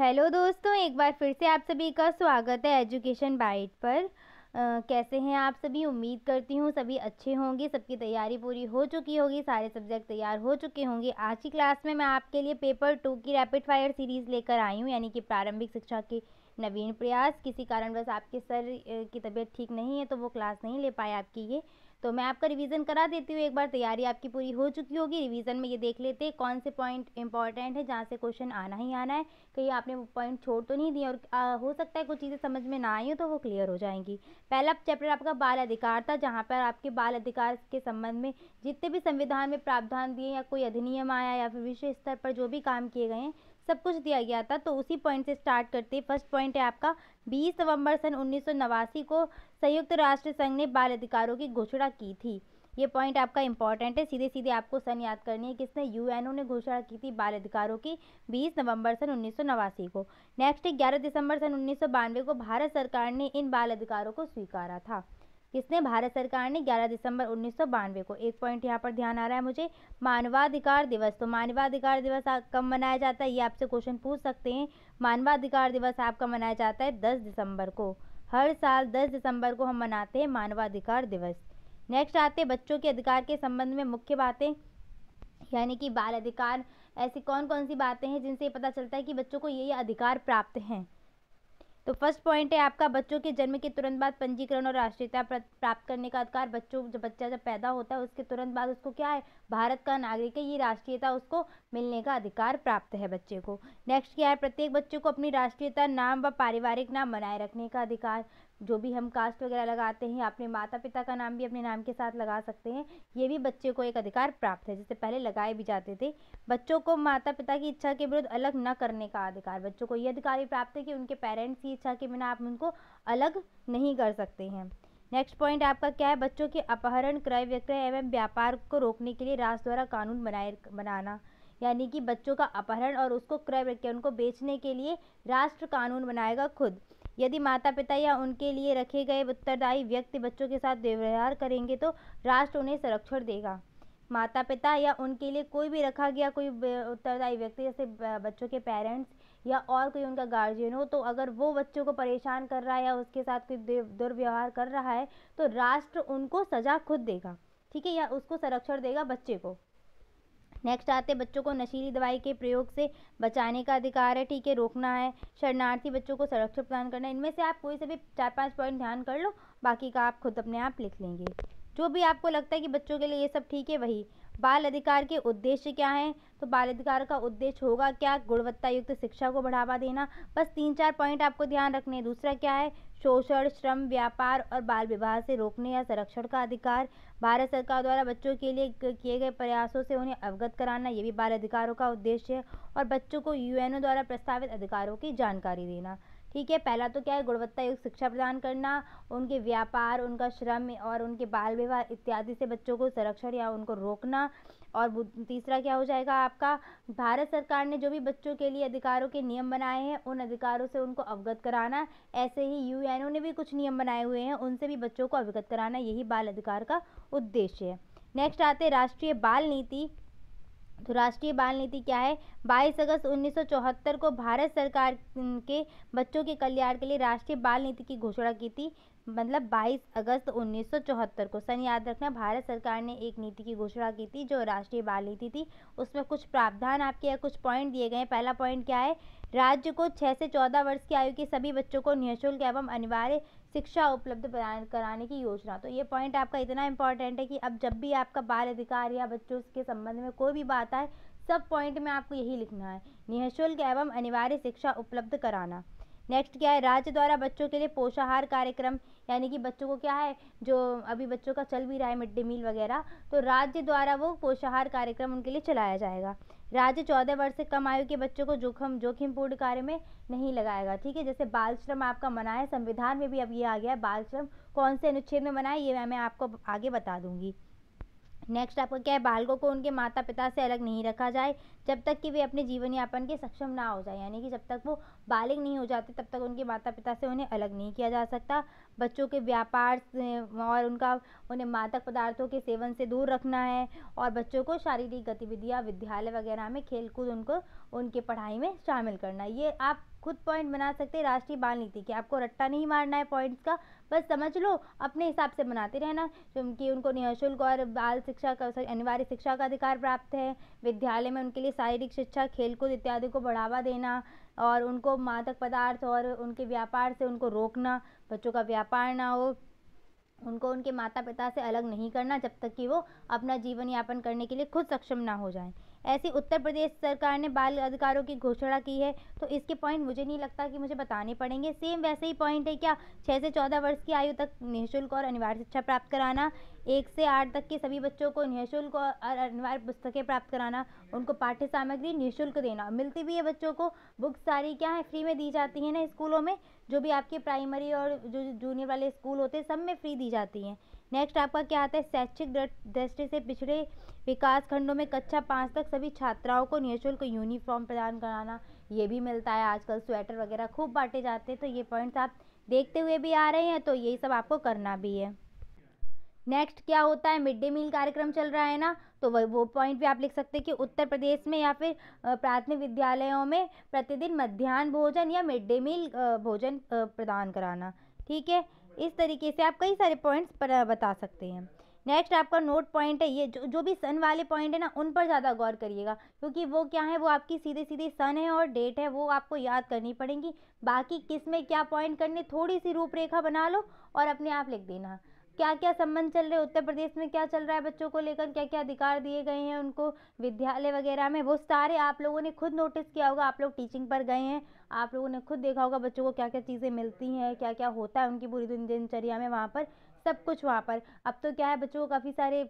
hello दोस्तों एक बार फिर से आप सभी का स्वागत है एजुकेशन बाइट पर आ, कैसे हैं आप सभी उम्मीद करती हूँ सभी अच्छे होंगे सबकी तैयारी पूरी हो चुकी होगी सारे सब्जेक्ट तैयार हो चुके होंगे आज की क्लास में मैं आपके लिए पेपर टू की रैपिड फायर सीरीज़ लेकर आई हूँ यानी कि प्रारंभिक शिक्षा के नवीन प्रयास किसी कारणवश आपके सर की तबीयत ठीक नहीं है तो वो क्लास नहीं ले पाए आपकी ये तो मैं आपका रिवीजन करा देती हूँ एक बार तैयारी आपकी पूरी हो चुकी होगी रिवीजन में ये देख लेते हैं कौन से पॉइंट इंपॉर्टेंट है जहाँ से क्वेश्चन आना ही आना है कहीं आपने वो पॉइंट छोड़ तो नहीं दिए और आ, हो सकता है कुछ चीज़ें समझ में ना आई हो तो वो क्लियर हो जाएंगी पहला चैप्टर आपका बाल अधिकार था जहाँ पर आपके बाल अधिकार के संबंध में जितने भी संविधान में प्रावधान दिए या कोई अधिनियम आया या फिर विश्व स्तर पर जो भी काम किए गए हैं सब कुछ दिया गया था तो उसी पॉइंट से स्टार्ट करते हैं फर्स्ट पॉइंट है आपका 20 नवंबर सन उन्नीस को संयुक्त राष्ट्र संघ ने बाल अधिकारों की घोषणा की थी ये पॉइंट आपका इंपॉर्टेंट है सीधे सीधे आपको सन याद करनी है किसने यूएनओ ने घोषणा की थी बाल अधिकारों की 20 नवंबर सन उन्नीस को नेक्स्ट ग्यारह दिसंबर सन उन्नीस को भारत सरकार ने इन बाल अधिकारों को स्वीकारा था किसने भारत सरकार ने 11 दिसंबर उन्नीस को एक पॉइंट यहाँ पर ध्यान आ रहा है मुझे मानवाधिकार दिवस तो मानवाधिकार दिवस कब मनाया जाता है ये आपसे क्वेश्चन पूछ सकते हैं मानवाधिकार दिवस आपका मनाया जाता है दस दिसंबर को हर साल दस दिसंबर को हम मनाते हैं मानवाधिकार दिवस नेक्स्ट आते हैं बच्चों के अधिकार के संबंध में मुख्य बातें यानी कि बाल अधिकार ऐसी कौन कौन सी बातें हैं जिनसे पता चलता है कि बच्चों को ये ये अधिकार प्राप्त हैं तो फर्स्ट पॉइंट है आपका बच्चों के जन्म के तुरंत बाद पंजीकरण और राष्ट्रीयता प्राप्त करने का अधिकार बच्चों जब बच्चा जब पैदा होता है उसके तुरंत बाद उसको क्या है भारत का नागरिक है ये राष्ट्रीयता उसको मिलने का अधिकार प्राप्त है बच्चे को नेक्स्ट क्या है प्रत्येक बच्चे को अपनी राष्ट्रीयता नाम व पारिवारिक नाम बनाए रखने का अधिकार जो भी हम कास्ट वगैरह लगाते हैं अपने माता पिता का नाम भी अपने नाम के साथ लगा सकते हैं ये भी बच्चे को एक अधिकार प्राप्त है जिससे पहले लगाए भी जाते थे बच्चों को माता पिता की इच्छा के विरुद्ध अलग न करने का अधिकार बच्चों को ये अधिकार भी प्राप्त है कि उनके पेरेंट्स की इच्छा के बिना आप उनको अलग नहीं कर सकते हैं नेक्स्ट पॉइंट आपका क्या है बच्चों के अपहरण क्रय विक्रय एवं व्यापार को रोकने के लिए राष्ट्र द्वारा कानून बनाए बनाना यानी कि बच्चों का अपहरण और उसको क्रय विक्रय उनको बेचने के लिए राष्ट्र कानून बनाएगा खुद यदि माता पिता या उनके लिए रखे गए उत्तरदायी व्यक्ति बच्चों के साथ व्यवहार करेंगे तो राष्ट्र उन्हें संरक्षण देगा माता पिता या उनके लिए कोई भी रखा गया कोई उत्तरदायी व्यक्ति जैसे बच्चों के पेरेंट्स या और कोई उनका गार्जियन हो तो अगर वो बच्चों को परेशान कर रहा है या उसके साथ कोई दुर्व्यवहार कर रहा है तो राष्ट्र उनको सज़ा खुद देगा ठीक है या उसको संरक्षण देगा बच्चे को नेक्स्ट आते हैं बच्चों को नशीली दवाई के प्रयोग से बचाने का अधिकार है ठीक है रोकना है शरणार्थी बच्चों को संरक्षण प्रदान करना है इनमें से आप कोई से भी चार पाँच पॉइंट ध्यान कर लो बाकी का आप खुद अपने आप लिख लेंगे जो भी आपको लगता है कि बच्चों के लिए ये सब ठीक है वही बाल अधिकार के उद्देश्य क्या हैं तो बाल अधिकार का उद्देश्य होगा क्या गुणवत्ता युक्त शिक्षा को बढ़ावा देना बस तीन चार पॉइंट आपको ध्यान रखने दूसरा क्या है शोषण श्रम व्यापार और बाल विवाह से रोकने या संरक्षण का अधिकार भारत सरकार द्वारा बच्चों के लिए किए गए प्रयासों से उन्हें अवगत कराना ये भी बाल अधिकारों का उद्देश्य है और बच्चों को यूएनओ द्वारा प्रस्तावित अधिकारों की जानकारी देना ठीक है पहला तो क्या है गुणवत्ता युक्त शिक्षा प्रदान करना उनके व्यापार उनका श्रम और उनके बाल व्यवहार इत्यादि से बच्चों को संरक्षण या उनको रोकना और तीसरा क्या हो जाएगा आपका भारत सरकार ने जो भी बच्चों के लिए अधिकारों के नियम बनाए हैं उन अधिकारों से उनको अवगत कराना ऐसे ही यूएनओ ने भी कुछ नियम बनाए हुए हैं उनसे भी बच्चों को अवगत कराना यही बाल अधिकार का उद्देश्य है नेक्स्ट आते हैं राष्ट्रीय बाल नीति तो राष्ट्रीय बाल नीति क्या है 22 अगस्त 1974 को भारत सरकार के बच्चों के कल्याण के लिए राष्ट्रीय बाल नीति की घोषणा की थी मतलब 22 अगस्त 1974 को सन याद रखना भारत सरकार ने एक नीति की घोषणा की थी जो राष्ट्रीय बाल नीति थी उसमें कुछ प्रावधान आपके या कुछ पॉइंट दिए गए हैं पहला पॉइंट क्या है राज्य को छः से चौदह वर्ष की आयु के सभी बच्चों को निःशुल्क एवं अनिवार्य शिक्षा उपलब्ध कराने की योजना तो ये पॉइंट आपका इतना इम्पॉर्टेंट है कि अब जब भी आपका बाल अधिकार या बच्चों के संबंध में कोई भी बात आए सब पॉइंट में आपको यही लिखना है निःशुल्क एवं अनिवार्य शिक्षा उपलब्ध कराना नेक्स्ट क्या है राज्य द्वारा बच्चों के लिए पोषाहार कार्यक्रम यानी कि बच्चों को क्या है जो अभी बच्चों का चल भी रहा है मिड डे मील वगैरह तो राज्य द्वारा वो पोषाहार कार्यक्रम उनके लिए चलाया जाएगा राज्य चौदह वर्ष से कम आयु के बच्चों को जोखिम जोखिमपूर्ण कार्य में नहीं लगाएगा ठीक है जैसे बाल श्रम आपका मना है संविधान में भी अब ये आ गया है बाल श्रम कौन से अनुच्छेद में मना है ये मैं आपको आगे बता दूंगी नेक्स्ट आपका क्या है बालकों को उनके माता पिता से अलग नहीं रखा जाए जब तक कि वे अपने जीवन यापन के सक्षम ना हो जाए यानी कि जब तक वो बालिग नहीं हो जाते तब तक उनके माता पिता से उन्हें अलग नहीं किया जा सकता बच्चों के व्यापार और उनका उन्हें मादक पदार्थों के सेवन से दूर रखना है और बच्चों को शारीरिक गतिविधियाँ विद्यालय वगैरह में खेलकूद उनको उनके पढ़ाई में शामिल करना ये आप खुद पॉइंट बना सकते हैं राष्ट्रीय बाल नीति की आपको रट्टा नहीं मारना है पॉइंट्स का बस समझ लो अपने हिसाब से बनाते रहना क्योंकि उनको निःशुल्क और बाल शिक्षा का अनिवार्य शिक्षा का अधिकार प्राप्त है विद्यालय में उनके लिए शारीरिक शिक्षा खेलकूद इत्यादि को बढ़ावा देना और उनको मादक पदार्थ और उनके व्यापार से उनको रोकना बच्चों का व्यापार ना हो उनको उनके माता पिता से अलग नहीं करना जब तक कि वो अपना जीवन यापन करने के लिए खुद सक्षम ना हो जाएं ऐसी उत्तर प्रदेश सरकार ने बाल अधिकारों की घोषणा की है तो इसके पॉइंट मुझे नहीं लगता कि मुझे बताने पड़ेंगे सेम वैसे ही पॉइंट है क्या छः से चौदह वर्ष की आयु तक निःशुल्क और अनिवार्य शिक्षा प्राप्त कराना एक से आठ तक के सभी बच्चों को निःशुल्क और अनिवार्य पुस्तकें प्राप्त कराना उनको पाठ्य सामग्री निःशुल्क देना मिलती भी है बच्चों को बुक्स सारी क्या है फ्री में दी जाती हैं ना स्कूलों में जो भी आपके प्राइमरी और जो जूनियर वाले स्कूल होते हैं सब में फ्री दी जाती हैं नेक्स्ट आपका क्या आता है शैक्षिक दृष्टि से पिछड़े विकास खंडों में कक्षा पाँच तक सभी छात्राओं को निःशुल्क यूनिफॉर्म प्रदान कराना ये भी मिलता है आजकल स्वेटर वगैरह खूब बांटे जाते हैं तो ये पॉइंट्स आप देखते हुए भी आ रहे हैं तो यही सब आपको करना भी है नेक्स्ट क्या होता है मिड डे मील कार्यक्रम चल रहा है ना तो वह वो पॉइंट भी आप लिख सकते हैं कि उत्तर प्रदेश में या फिर प्राथमिक विद्यालयों में प्रतिदिन मध्यान्ह भोजन या मिड डे मील भोजन प्रदान कराना ठीक है इस तरीके से आप कई सारे पॉइंट्स पर बता सकते हैं नेक्स्ट आपका नोट पॉइंट है ये जो जो भी सन वाले पॉइंट है ना उन पर ज़्यादा गौर करिएगा क्योंकि वो क्या है वो आपकी सीधे सीधे सन है और डेट है वो आपको याद करनी पड़ेगी बाकी किस में क्या पॉइंट करने थोड़ी सी रूपरेखा बना लो और अपने आप लिख देना क्या क्या संबंध चल रहे उत्तर प्रदेश में क्या चल रहा है बच्चों को लेकर क्या क्या अधिकार दिए गए हैं उनको विद्यालय वगैरह में वो सारे आप लोगों ने खुद नोटिस किया होगा आप लोग टीचिंग पर गए हैं आप लोगों ने खुद देखा होगा बच्चों को क्या क्या चीज़ें मिलती हैं क्या क्या होता है उनकी पूरी दिनचर्या में वहाँ पर सब कुछ वहाँ पर अब तो क्या है बच्चों को काफ़ी सारे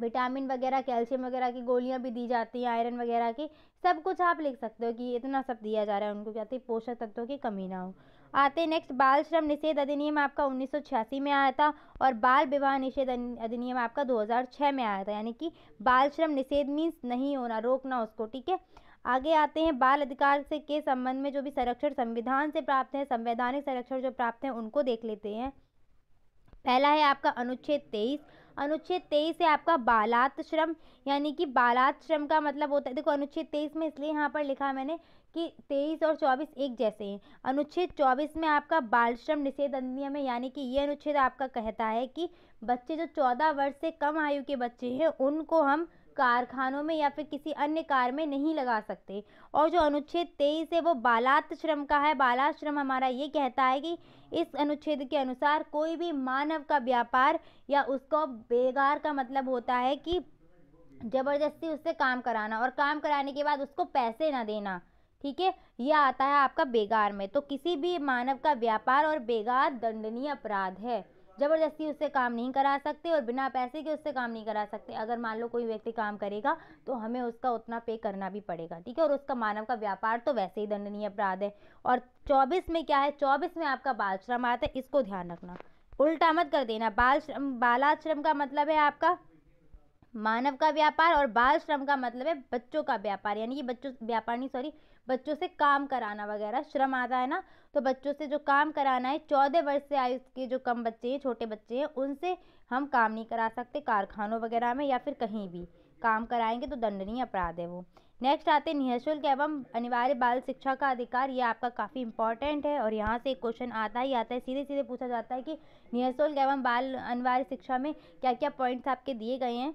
विटामिन वगैरह कैल्शियम वगैरह की गोलियां भी दी जाती हैं आयरन वगैरह की सब कुछ आप लिख सकते हो कि इतना सब दिया जा रहा है उनको क्या पोषक तत्वों की कमी ना हो आते नेक्स्ट बाल श्रम निषेध अधिनियम आपका उन्नीस में आया था और बाल विवाह निषेध अधिनियम आपका 2006 में आया था यानी कि बाल श्रम निषेध मीन्स नहीं होना रोकना उसको ठीक है आगे आते हैं बाल अधिकार से के संबंध में जो भी संरक्षण संविधान से प्राप्त हैं संवैधानिक संरक्षण जो प्राप्त हैं उनको देख लेते हैं पहला है आपका अनुच्छेद तेईस अनुच्छेद तेईस है आपका बालात श्रम यानी कि बालात श्रम का मतलब होता है देखो अनुच्छेद तेईस में इसलिए यहाँ पर लिखा मैंने कि तेईस और चौबीस एक जैसे हैं अनुच्छेद चौबीस में आपका बाल श्रम निषेध अधिनियम है यानी कि ये अनुच्छेद आपका कहता है कि बच्चे जो चौदह वर्ष से कम आयु के बच्चे हैं उनको हम कारखानों में या फिर किसी अन्य कार में नहीं लगा सकते और जो अनुच्छेद तेईस है वो बालात श्रम का है बालात श्रम हमारा ये कहता है कि इस अनुच्छेद के अनुसार कोई भी मानव का व्यापार या उसको बेगार का मतलब होता है कि ज़बरदस्ती उससे काम कराना और काम कराने के बाद उसको पैसे ना देना ठीक है यह आता है आपका बेगार में तो किसी भी मानव का व्यापार और बेगार दंडनीय अपराध है ज़बरदस्ती उससे काम नहीं करा सकते और बिना पैसे के उससे काम नहीं करा सकते अगर मान लो कोई व्यक्ति काम करेगा तो हमें उसका उतना पे करना भी पड़ेगा ठीक है और उसका मानव का व्यापार तो वैसे ही दंडनीय अपराध है और चौबीस में क्या है चौबीस में आपका बाल श्रम आता है इसको ध्यान रखना उल्टा मत कर देना बाल श्रम बालाश्रम का मतलब है आपका मानव का व्यापार और बाल श्रम का मतलब है बच्चों का व्यापार यानी कि बच्चों व्यापार नहीं सॉरी बच्चों से काम कराना वगैरह श्रम आता है ना तो बच्चों से जो काम कराना है चौदह वर्ष से आयु के जो कम बच्चे हैं छोटे बच्चे हैं उनसे हम काम नहीं करा सकते कारखानों वगैरह में या फिर कहीं भी काम कराएंगे तो दंडनीय अपराध है वो नेक्स्ट आते हैं निःशुल्क एवं अनिवार्य बाल शिक्षा का अधिकार ये आपका काफ़ी इंपॉर्टेंट है और यहाँ से एक क्वेश्चन आता ही आता है सीधे सीधे पूछा जाता है कि निःशुल्क एवं बाल अनिवार्य शिक्षा में क्या क्या पॉइंट्स आपके दिए गए हैं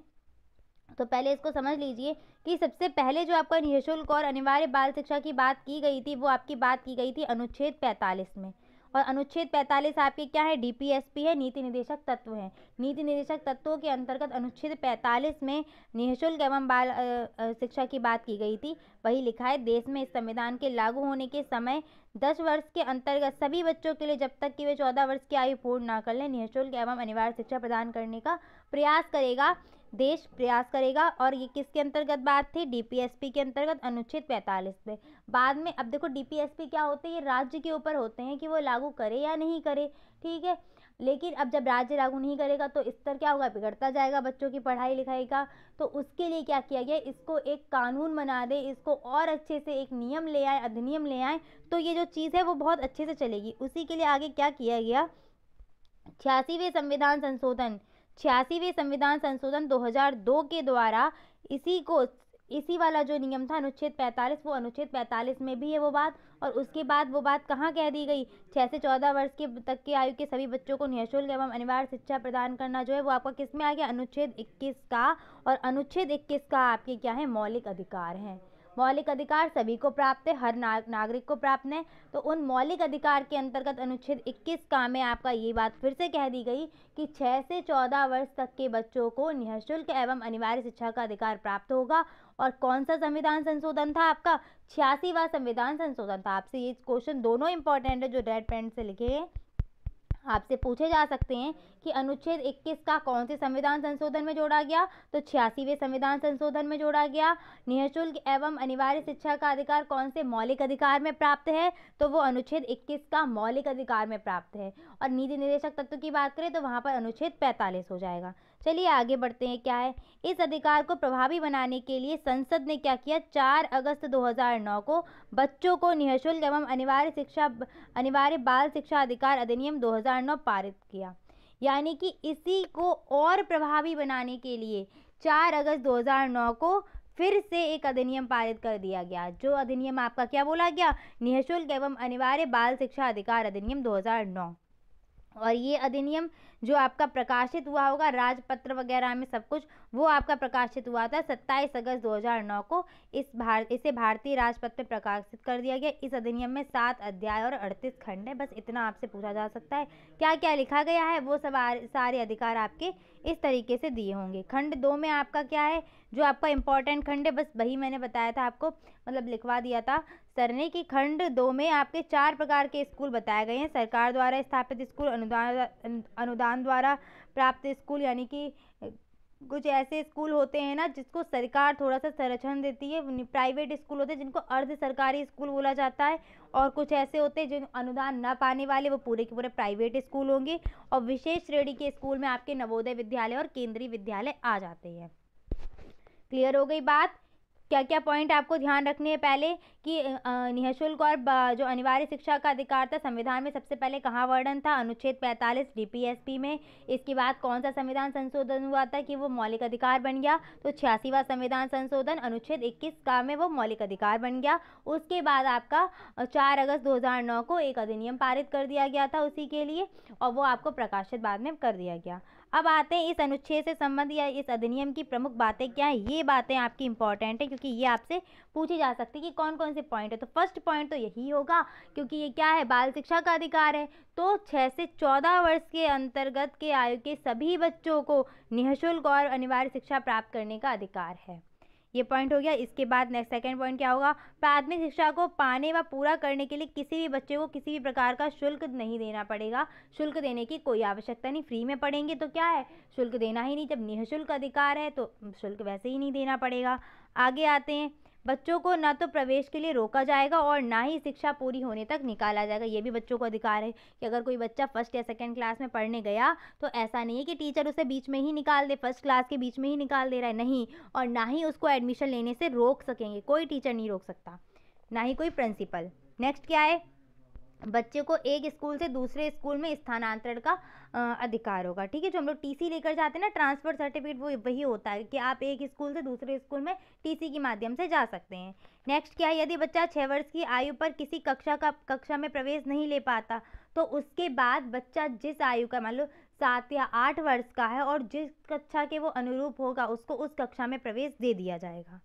तो पहले इसको समझ लीजिए कि सबसे पहले जो आपका निःशुल्क और अनिवार्य बाल शिक्षा की बात की गई थी वो आपकी बात की गई थी अनुच्छेद 45 में और अनुच्छेद 45 आपके क्या है डीपीएसपी है नीति निदेशक तत्व है नीति निदेशक तत्वों के अंतर्गत अनुच्छेद 45 में निःशुल्क एवं बाल शिक्षा की बात की गई थी वही लिखा है देश में इस संविधान के लागू होने के समय दस वर्ष के अंतर्गत सभी बच्चों के लिए जब तक कि वे चौदह वर्ष की आयु पूर्ण ना कर लें निःशुल्क एवं अनिवार्य शिक्षा प्रदान करने का प्रयास करेगा देश प्रयास करेगा और ये किसके अंतर्गत बात थी डीपीएसपी के अंतर्गत अनुच्छेद 45 पे बाद में अब देखो डीपीएसपी क्या होते हैं ये राज्य के ऊपर होते हैं कि वो लागू करे या नहीं करे ठीक है लेकिन अब जब राज्य लागू नहीं करेगा तो स्तर क्या होगा बिगड़ता जाएगा बच्चों की पढ़ाई लिखाई का तो उसके लिए क्या किया गया इसको एक कानून बना दे इसको और अच्छे से एक नियम ले आए अधिनियम ले आए तो ये जो चीज़ है वो बहुत अच्छे से चलेगी उसी के लिए आगे क्या किया गया छियासीवें संविधान संशोधन छियासीवें संविधान संशोधन 2002 के द्वारा इसी को इसी वाला जो नियम था अनुच्छेद 45 वो अनुच्छेद 45 में भी है वो बात और उसके बाद वो बात कहाँ कह दी गई छः से चौदह वर्ष के तक के आयु के सभी बच्चों को निःशुल्क एवं अनिवार्य शिक्षा प्रदान करना जो है वो आपका किस में आ गया अनुच्छेद 21 का और अनुच्छेद 21 का आपके क्या है मौलिक अधिकार हैं मौलिक अधिकार सभी को प्राप्त है हर ना, नागरिक को प्राप्त है तो उन मौलिक अधिकार के अंतर्गत अनुच्छेद 21 का में आपका ये बात फिर से कह दी गई कि 6 से 14 वर्ष तक के बच्चों को निःशुल्क एवं अनिवार्य शिक्षा का अधिकार प्राप्त होगा और कौन सा संविधान संशोधन था आपका छियासीवा संविधान संशोधन था आपसे ये क्वेश्चन दोनों इंपॉर्टेंट है जो रेड पेंट से लिखे हैं आपसे पूछे जा सकते हैं कि अनुच्छेद 21 का कौन से संविधान संशोधन में जोड़ा गया तो छियासीवें संविधान संशोधन में जोड़ा गया निःशुल्क एवं अनिवार्य शिक्षा का अधिकार कौन से मौलिक अधिकार में प्राप्त है तो वो अनुच्छेद 21 का मौलिक अधिकार में प्राप्त है और नीति निदेशक तत्व की बात करें तो वहाँ पर अनुच्छेद पैंतालीस हो जाएगा चलिए आगे बढ़ते हैं क्या है इस अधिकार को प्रभावी बनाने के लिए संसद ने क्या किया 4 अगस्त 2009 को बच्चों को निःशुल्क एवं अनिवार्य शिक्षा अनिवार्य बाल शिक्षा अधिकार अधिनियम 2009 पारित किया यानी कि इसी को और प्रभावी बनाने के लिए 4 अगस्त 2009 को फिर से एक अधिनियम पारित कर दिया गया जो अधिनियम आपका क्या बोला गया निःशुल्क एवं अनिवार्य बाल शिक्षा अधिकार अधिनियम दो और ये अधिनियम जो आपका प्रकाशित हुआ होगा राजपत्र वगैरह में सब कुछ वो आपका प्रकाशित हुआ था सत्ताईस अगस्त 2009 को इस भार इसे भारतीय राजपत्र में प्रकाशित कर दिया गया इस अधिनियम में सात अध्याय और अड़तीस खंड है बस इतना आपसे पूछा जा सकता है क्या क्या लिखा गया है वो सब सारे अधिकार आपके इस तरीके से दिए होंगे खंड दो में आपका क्या है जो आपका इंपॉर्टेंट खंड है बस वही मैंने बताया था आपको मतलब लिखवा दिया था सर ने कि खंड दो में आपके चार प्रकार के स्कूल बताए गए हैं सरकार द्वारा स्थापित स्कूल अनुदान अनुदान संस्थान द्वारा प्राप्त स्कूल यानी कि कुछ ऐसे स्कूल होते हैं ना जिसको सरकार थोड़ा सा संरक्षण देती है प्राइवेट स्कूल होते हैं जिनको अर्ध सरकारी स्कूल बोला जाता है और कुछ ऐसे होते हैं जो अनुदान ना पाने वाले वो पूरे के पूरे प्राइवेट स्कूल होंगे और विशेष श्रेणी के स्कूल में आपके नवोदय विद्यालय और केंद्रीय विद्यालय आ जाते हैं क्लियर हो गई बात क्या क्या पॉइंट आपको ध्यान रखने हैं पहले कि निःशुल्क और जो अनिवार्य शिक्षा का अधिकार था संविधान में सबसे पहले कहाँ वर्णन था अनुच्छेद 45 डीपीएसपी में इसके बाद कौन सा संविधान संशोधन हुआ था कि वो मौलिक अधिकार बन गया तो छियासीवा संविधान संशोधन अनुच्छेद इक्कीस का में वो मौलिक अधिकार बन गया उसके बाद आपका चार अगस्त दो को एक अधिनियम पारित कर दिया गया था उसी के लिए और वो आपको प्रकाशित बाद में कर दिया गया अब आते हैं इस अनुच्छेद से संबंध या इस अधिनियम की प्रमुख बातें क्या हैं ये बातें आपकी इंपॉर्टेंट है क्योंकि ये आपसे पूछी जा सकती है कि कौन कौन से पॉइंट है तो फर्स्ट पॉइंट तो यही होगा क्योंकि ये क्या है बाल शिक्षा का अधिकार है तो छः से चौदह वर्ष के अंतर्गत के आयु के सभी बच्चों को निःशुल्क और अनिवार्य शिक्षा प्राप्त करने का अधिकार है ये पॉइंट हो गया इसके बाद नेक्स्ट सेकेंड पॉइंट क्या होगा प्राथमिक शिक्षा को पाने व पूरा करने के लिए किसी भी बच्चे को किसी भी प्रकार का शुल्क नहीं देना पड़ेगा शुल्क देने की कोई आवश्यकता नहीं फ्री में पढ़ेंगे तो क्या है शुल्क देना ही नहीं जब निःशुल्क अधिकार है तो शुल्क वैसे ही नहीं देना पड़ेगा आगे आते हैं बच्चों को ना तो प्रवेश के लिए रोका जाएगा और ना ही शिक्षा पूरी होने तक निकाला जाएगा ये भी बच्चों को अधिकार है कि अगर कोई बच्चा फर्स्ट या सेकेंड क्लास में पढ़ने गया तो ऐसा नहीं है कि टीचर उसे बीच में ही निकाल दे फर्स्ट क्लास के बीच में ही निकाल दे रहा है नहीं और ना ही उसको एडमिशन लेने से रोक सकेंगे कोई टीचर नहीं रोक सकता ना ही कोई प्रिंसिपल नेक्स्ट क्या है बच्चे को एक स्कूल से दूसरे स्कूल में स्थानांतरण का अधिकार होगा ठीक है जो हम लोग टीसी लेकर जाते हैं ना ट्रांसफ़र सर्टिफिकेट वो वही होता है कि आप एक स्कूल से दूसरे स्कूल में टीसी के माध्यम से जा सकते हैं नेक्स्ट क्या है यदि बच्चा छः वर्ष की आयु पर किसी कक्षा का कक्षा में प्रवेश नहीं ले पाता तो उसके बाद बच्चा जिस आयु का मान लो सात या आठ वर्ष का है और जिस कक्षा के वो अनुरूप होगा उसको उस कक्षा में प्रवेश दे दिया जाएगा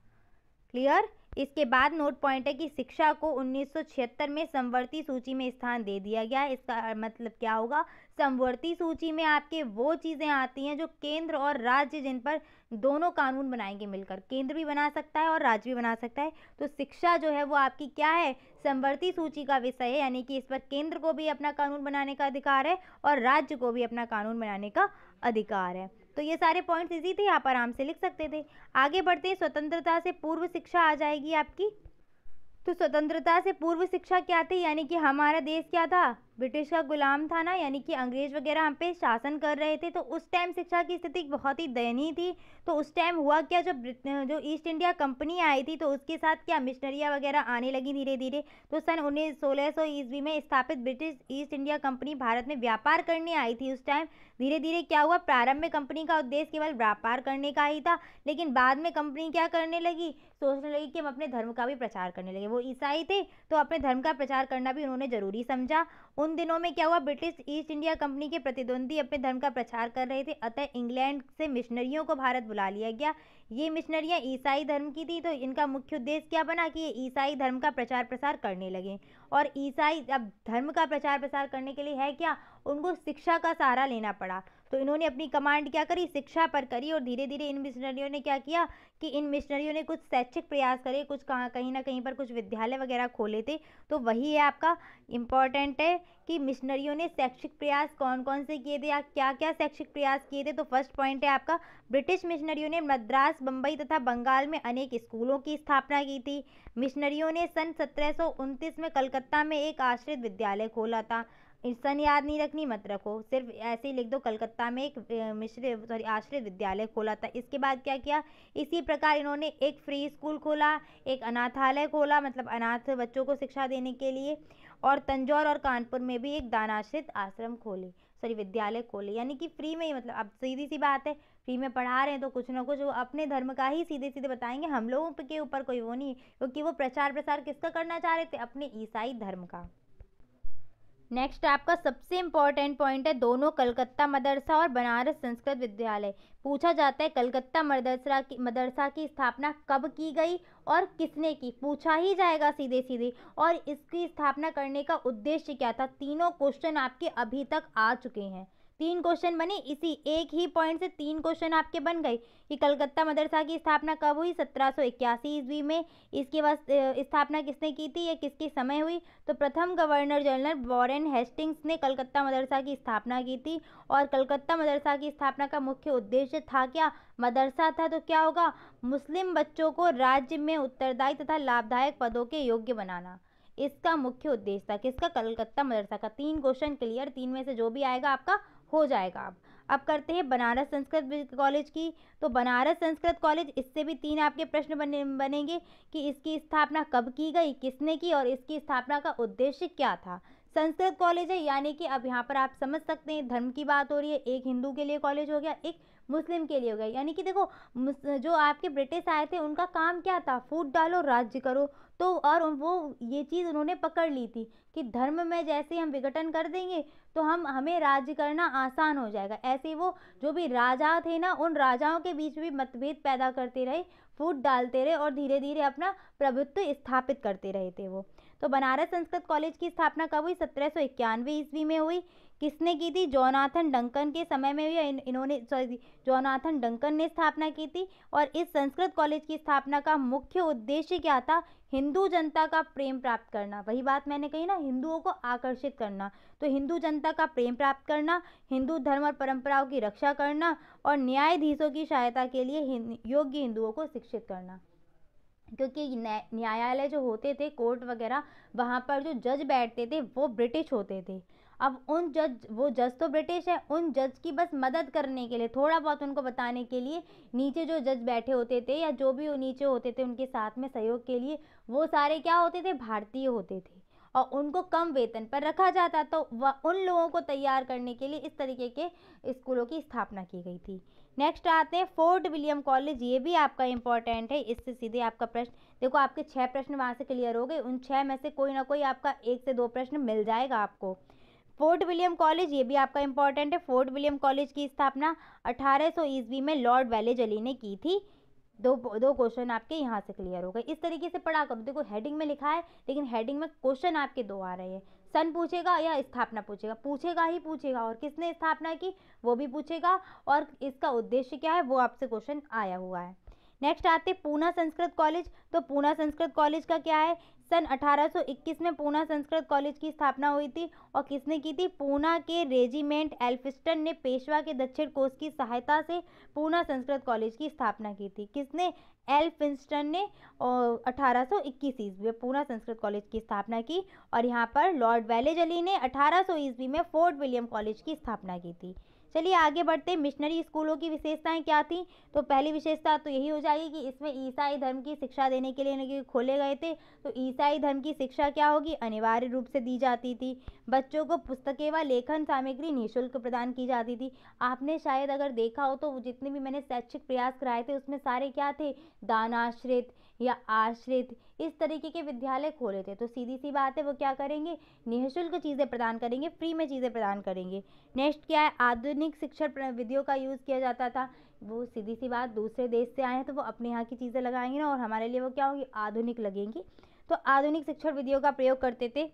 क्लियर इसके बाद नोट पॉइंट है कि शिक्षा को 1976 में समवर्ती सूची में स्थान दे दिया गया इसका मतलब क्या होगा समवर्ती सूची में आपके वो चीज़ें आती हैं जो केंद्र और राज्य जिन पर दोनों कानून बनाएंगे मिलकर केंद्र भी बना सकता है और राज्य भी बना सकता है तो शिक्षा जो है वो आपकी क्या है समवर्ती सूची का विषय है यानी कि इस पर केंद्र को भी अपना कानून बनाने का अधिकार है और राज्य को भी अपना कानून बनाने का अधिकार है तो ये सारे पॉइंट्स इजी थे आप आराम से लिख सकते थे आगे बढ़ते हैं स्वतंत्रता से पूर्व शिक्षा आ जाएगी आपकी तो स्वतंत्रता से पूर्व शिक्षा क्या थी यानी कि हमारा देश क्या था ब्रिटिश का गुलाम था ना यानी कि अंग्रेज़ वगैरह हम पे शासन कर रहे थे तो उस टाइम शिक्षा की स्थिति बहुत ही दयनीय थी तो उस टाइम हुआ क्या जब जो ईस्ट इंडिया कंपनी आई थी तो उसके साथ क्या मिशनरियाँ वगैरह आने लगी धीरे धीरे तो सन उन्नीस सोलह सौ ईस्वी में स्थापित ब्रिटिश ईस्ट इंडिया कंपनी भारत में व्यापार करने आई थी उस टाइम धीरे धीरे क्या हुआ प्रारंभ में कंपनी का उद्देश्य केवल व्यापार करने का ही था लेकिन बाद में कंपनी क्या करने लगी सोचने लगी कि हम अपने धर्म का भी प्रचार करने लगे वो ईसाई थे तो अपने धर्म का प्रचार करना भी उन्होंने ज़रूरी समझा उन दिनों में क्या हुआ ब्रिटिश ईस्ट इंडिया कंपनी के प्रतिद्वंदी अपने धर्म का प्रचार कर रहे थे अतः इंग्लैंड से मिशनरियों को भारत बुला लिया गया ये मिशनरियाँ ईसाई धर्म की थी तो इनका मुख्य उद्देश्य क्या बना कि ये ईसाई धर्म का प्रचार प्रसार करने लगे और ईसाई अब धर्म का प्रचार प्रसार करने के लिए है क्या उनको शिक्षा का सहारा लेना पड़ा तो इन्होंने अपनी कमांड क्या करी शिक्षा पर करी और धीरे धीरे इन मिशनरियों ने क्या किया कि इन मिशनरियों ने कुछ शैक्षिक प्रयास करे कुछ कहाँ कहीं ना कहीं पर कुछ विद्यालय वगैरह खोले थे तो वही है आपका इम्पॉर्टेंट है कि मिशनरियों ने शैक्षिक प्रयास कौन कौन से किए थे या क्या क्या शैक्षिक प्रयास किए थे तो फर्स्ट पॉइंट है आपका ब्रिटिश मिशनरियों ने मद्रास बम्बई तथा बंगाल में अनेक स्कूलों की स्थापना की थी मिशनरियों ने सन सत्रह में कलकत्ता में एक आश्रित विद्यालय खोला था सन याद नहीं रखनी मत रखो सिर्फ ऐसे ही लिख दो कलकत्ता में एक मिश्र सॉरी आश्रय विद्यालय खोला था इसके बाद क्या किया इसी प्रकार इन्होंने एक फ्री स्कूल खोला एक अनाथालय खोला मतलब अनाथ बच्चों को शिक्षा देने के लिए और तंजौर और कानपुर में भी एक दानाश्रित आश्रम खोले सॉरी विद्यालय खोले यानी कि फ्री में ही मतलब अब सीधी सी बात है फ्री में पढ़ा रहे हैं तो कुछ ना कुछ वो अपने धर्म का ही सीधे सीधे बताएंगे हम लोगों के ऊपर कोई वो नहीं क्योंकि वो प्रचार प्रसार किसका करना चाह रहे थे अपने ईसाई धर्म का नेक्स्ट आपका सबसे इम्पॉर्टेंट पॉइंट है दोनों कलकत्ता मदरसा और बनारस संस्कृत विद्यालय पूछा जाता है कलकत्ता मदरसा की मदरसा की स्थापना कब की गई और किसने की पूछा ही जाएगा सीधे सीधे और इसकी स्थापना करने का उद्देश्य क्या था तीनों क्वेश्चन आपके अभी तक आ चुके हैं तीन क्वेश्चन बने इसी एक ही पॉइंट से तीन क्वेश्चन आपके बन गए कि कलकत्ता मदरसा की स्थापना कब हुई सत्रह सौ इक्यासी ईस्वी में इसके बाद स्थापना किसने की थी या किसके समय हुई तो प्रथम गवर्नर जनरल वॉरेन हेस्टिंग्स ने कलकत्ता मदरसा की स्थापना की थी और कलकत्ता मदरसा की स्थापना का मुख्य उद्देश्य था क्या मदरसा था तो क्या होगा मुस्लिम बच्चों को राज्य में उत्तरदायी तथा लाभदायक पदों के योग्य बनाना इसका मुख्य उद्देश्य था किसका कलकत्ता मदरसा का तीन क्वेश्चन क्लियर तीन में से जो भी आएगा आपका हो जाएगा अब अब करते हैं बनारस संस्कृत कॉलेज की तो बनारस संस्कृत कॉलेज इससे भी तीन आपके प्रश्न बने बनेंगे कि इसकी स्थापना कब की गई किसने की और इसकी स्थापना का उद्देश्य क्या था संस्कृत कॉलेज है यानी कि अब यहाँ पर आप समझ सकते हैं धर्म की बात हो रही है एक हिंदू के लिए कॉलेज हो गया एक मुस्लिम के लिए हो गया यानी कि देखो जो आपके ब्रिटिश आए थे उनका काम क्या था फूट डालो राज्य करो तो और वो ये चीज़ उन्होंने पकड़ ली थी कि धर्म में जैसे हम विघटन कर देंगे तो हम हमें राज्य करना आसान हो जाएगा ऐसे वो जो भी राजा थे ना उन राजाओं के बीच भी मतभेद पैदा करते रहे फूट डालते रहे और धीरे धीरे अपना प्रभुत्व स्थापित करते रहे थे वो तो बनारस संस्कृत कॉलेज की स्थापना कब हुई सत्रह सौ इक्यानवे ईस्वी में हुई किसने की थी जोनाथन डंकन के समय में भी इन, इन्होंने सॉरी जोनाथन डंकन ने स्थापना की थी और इस संस्कृत कॉलेज की स्थापना का मुख्य उद्देश्य क्या था हिंदू जनता का प्रेम प्राप्त करना वही बात मैंने कही ना हिंदुओं को आकर्षित करना तो हिंदू जनता का प्रेम प्राप्त करना हिंदू धर्म और परंपराओं की रक्षा करना और न्यायाधीशों की सहायता के लिए योग्य हिंदुओं को शिक्षित करना क्योंकि न्यायालय जो होते थे कोर्ट वगैरह वहाँ पर जो जज बैठते थे वो ब्रिटिश होते थे अब उन जज वो जज तो ब्रिटिश है उन जज की बस मदद करने के लिए थोड़ा बहुत उनको बताने के लिए नीचे जो जज बैठे होते थे या जो भी वो नीचे होते थे उनके साथ में सहयोग के लिए वो सारे क्या होते थे भारतीय होते थे और उनको कम वेतन पर रखा जाता तो वह उन लोगों को तैयार करने के लिए इस तरीके के स्कूलों की स्थापना की गई थी नेक्स्ट आते हैं फोर्ट विलियम कॉलेज ये भी आपका इंपॉर्टेंट है इससे सीधे आपका प्रश्न देखो आपके छः प्रश्न वहाँ से क्लियर हो गए उन छः में से कोई ना कोई आपका एक से दो प्रश्न मिल जाएगा आपको फोर्ट विलियम कॉलेज ये भी आपका इंपॉर्टेंट है फोर्ट विलियम कॉलेज की स्थापना 1800 सौ ईस्वी में लॉर्ड जली ने की थी दो दो क्वेश्चन आपके यहाँ से क्लियर हो गए इस तरीके से पढ़ा करो देखो हेडिंग में लिखा है लेकिन हेडिंग में क्वेश्चन आपके दो आ रहे हैं सन पूछेगा या स्थापना पूछेगा पूछेगा ही पूछेगा और किसने स्थापना की वो भी पूछेगा और इसका उद्देश्य क्या है वो आपसे क्वेश्चन आया हुआ है नेक्स्ट आते पूना संस्कृत कॉलेज तो पूना संस्कृत कॉलेज का क्या है सन 1821 में पूना संस्कृत कॉलेज की स्थापना हुई थी और किसने की थी पूना के रेजिमेंट एल्फिस्टन ने पेशवा के दक्षिण कोष की सहायता से पूना संस्कृत कॉलेज की स्थापना की थी किसने एल्फिस्टन ने अठारह सौ ईस्वी में पूना संस्कृत कॉलेज की स्थापना की और यहाँ पर लॉर्ड वेलेज अली ने अठारह ईस्वी में फोर्ट विलियम कॉलेज की स्थापना की थी चलिए आगे बढ़ते मिशनरी स्कूलों की विशेषताएं क्या थी तो पहली विशेषता तो यही हो जाएगी कि इसमें ईसाई धर्म की शिक्षा देने के लिए खोले गए थे तो ईसाई धर्म की शिक्षा क्या होगी अनिवार्य रूप से दी जाती थी बच्चों को पुस्तकें व लेखन सामग्री निःशुल्क प्रदान की जाती थी आपने शायद अगर देखा हो तो जितने भी मैंने शैक्षिक प्रयास कराए थे उसमें सारे क्या थे दानाश्रित या आश्रित इस तरीके के विद्यालय खोले थे तो सीधी सी बात है वो क्या करेंगे निःशुल्क चीज़ें प्रदान करेंगे फ्री में चीज़ें प्रदान करेंगे नेक्स्ट क्या है आधुनिक शिक्षण विधियों का यूज़ किया जाता था वो सीधी सी बात दूसरे देश से आए हैं तो वो अपने यहाँ की चीज़ें लगाएंगे ना और हमारे लिए वो क्या होंगी आधुनिक लगेंगी तो आधुनिक शिक्षण विधियों का प्रयोग करते थे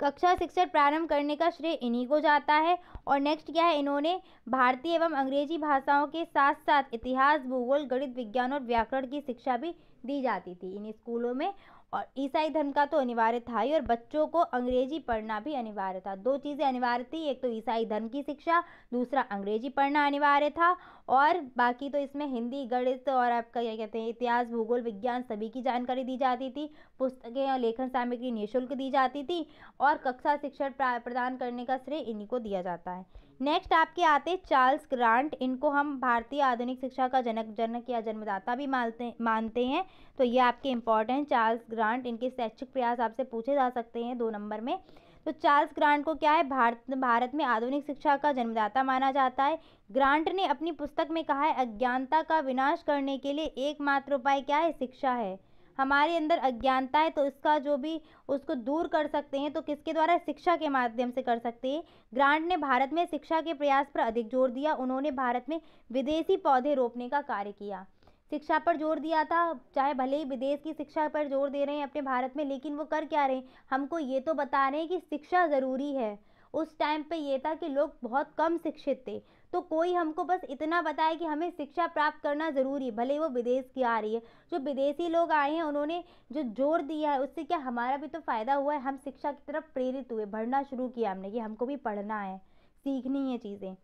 कक्षा शिक्षा प्रारंभ करने का श्रेय इन्हीं को जाता है और नेक्स्ट क्या है इन्होंने भारतीय एवं अंग्रेजी भाषाओं के साथ साथ इतिहास भूगोल गणित विज्ञान और व्याकरण की शिक्षा भी दी जाती थी इन स्कूलों में और ईसाई धर्म का तो अनिवार्य था ही और बच्चों को अंग्रेजी पढ़ना भी अनिवार्य था दो चीज़ें अनिवार्य थी एक तो ईसाई धर्म की शिक्षा दूसरा अंग्रेजी पढ़ना अनिवार्य था और बाकी तो इसमें हिंदी गणित और आपका क्या कहते हैं इतिहास भूगोल विज्ञान सभी की जानकारी दी जाती थी पुस्तकें और लेखन सामग्री निःशुल्क दी जाती थी और कक्षा शिक्षण प्रदान करने का श्रेय इन्हीं को दिया जाता है नेक्स्ट आपके आते चार्ल्स ग्रांट इनको हम भारतीय आधुनिक शिक्षा का जनक जनक या जन्मदाता भी मानते मानते हैं तो ये आपके इंपॉर्टेंट चार्ल्स ग्रांट इनके शैक्षिक प्रयास आपसे पूछे जा सकते हैं दो नंबर में तो चार्ल्स ग्रांट को क्या है भारत भारत में आधुनिक शिक्षा का जन्मदाता माना जाता है ग्रांट ने अपनी पुस्तक में कहा है अज्ञानता का विनाश करने के लिए एकमात्र उपाय क्या है शिक्षा है हमारे अंदर अज्ञानता है तो इसका जो भी उसको दूर कर सकते हैं तो किसके द्वारा शिक्षा के माध्यम से कर सकते हैं ग्रांट ने भारत में शिक्षा के प्रयास पर अधिक जोर दिया उन्होंने भारत में विदेशी पौधे रोपने का कार्य किया शिक्षा पर जोर दिया था चाहे भले ही विदेश की शिक्षा पर जोर दे रहे हैं अपने भारत में लेकिन वो कर क्या रहे हैं हमको ये तो बता रहे हैं कि शिक्षा ज़रूरी है उस टाइम पे ये था कि लोग बहुत कम शिक्षित थे तो कोई हमको बस इतना बताए कि हमें शिक्षा प्राप्त करना ज़रूरी भले वो विदेश की आ रही है जो विदेशी लोग आए हैं उन्होंने जो जोर दिया है उससे क्या हमारा भी तो फ़ायदा हुआ है हम शिक्षा की तरफ प्रेरित हुए भरना शुरू किया हमने कि हमको भी पढ़ना है सीखनी है चीज़ें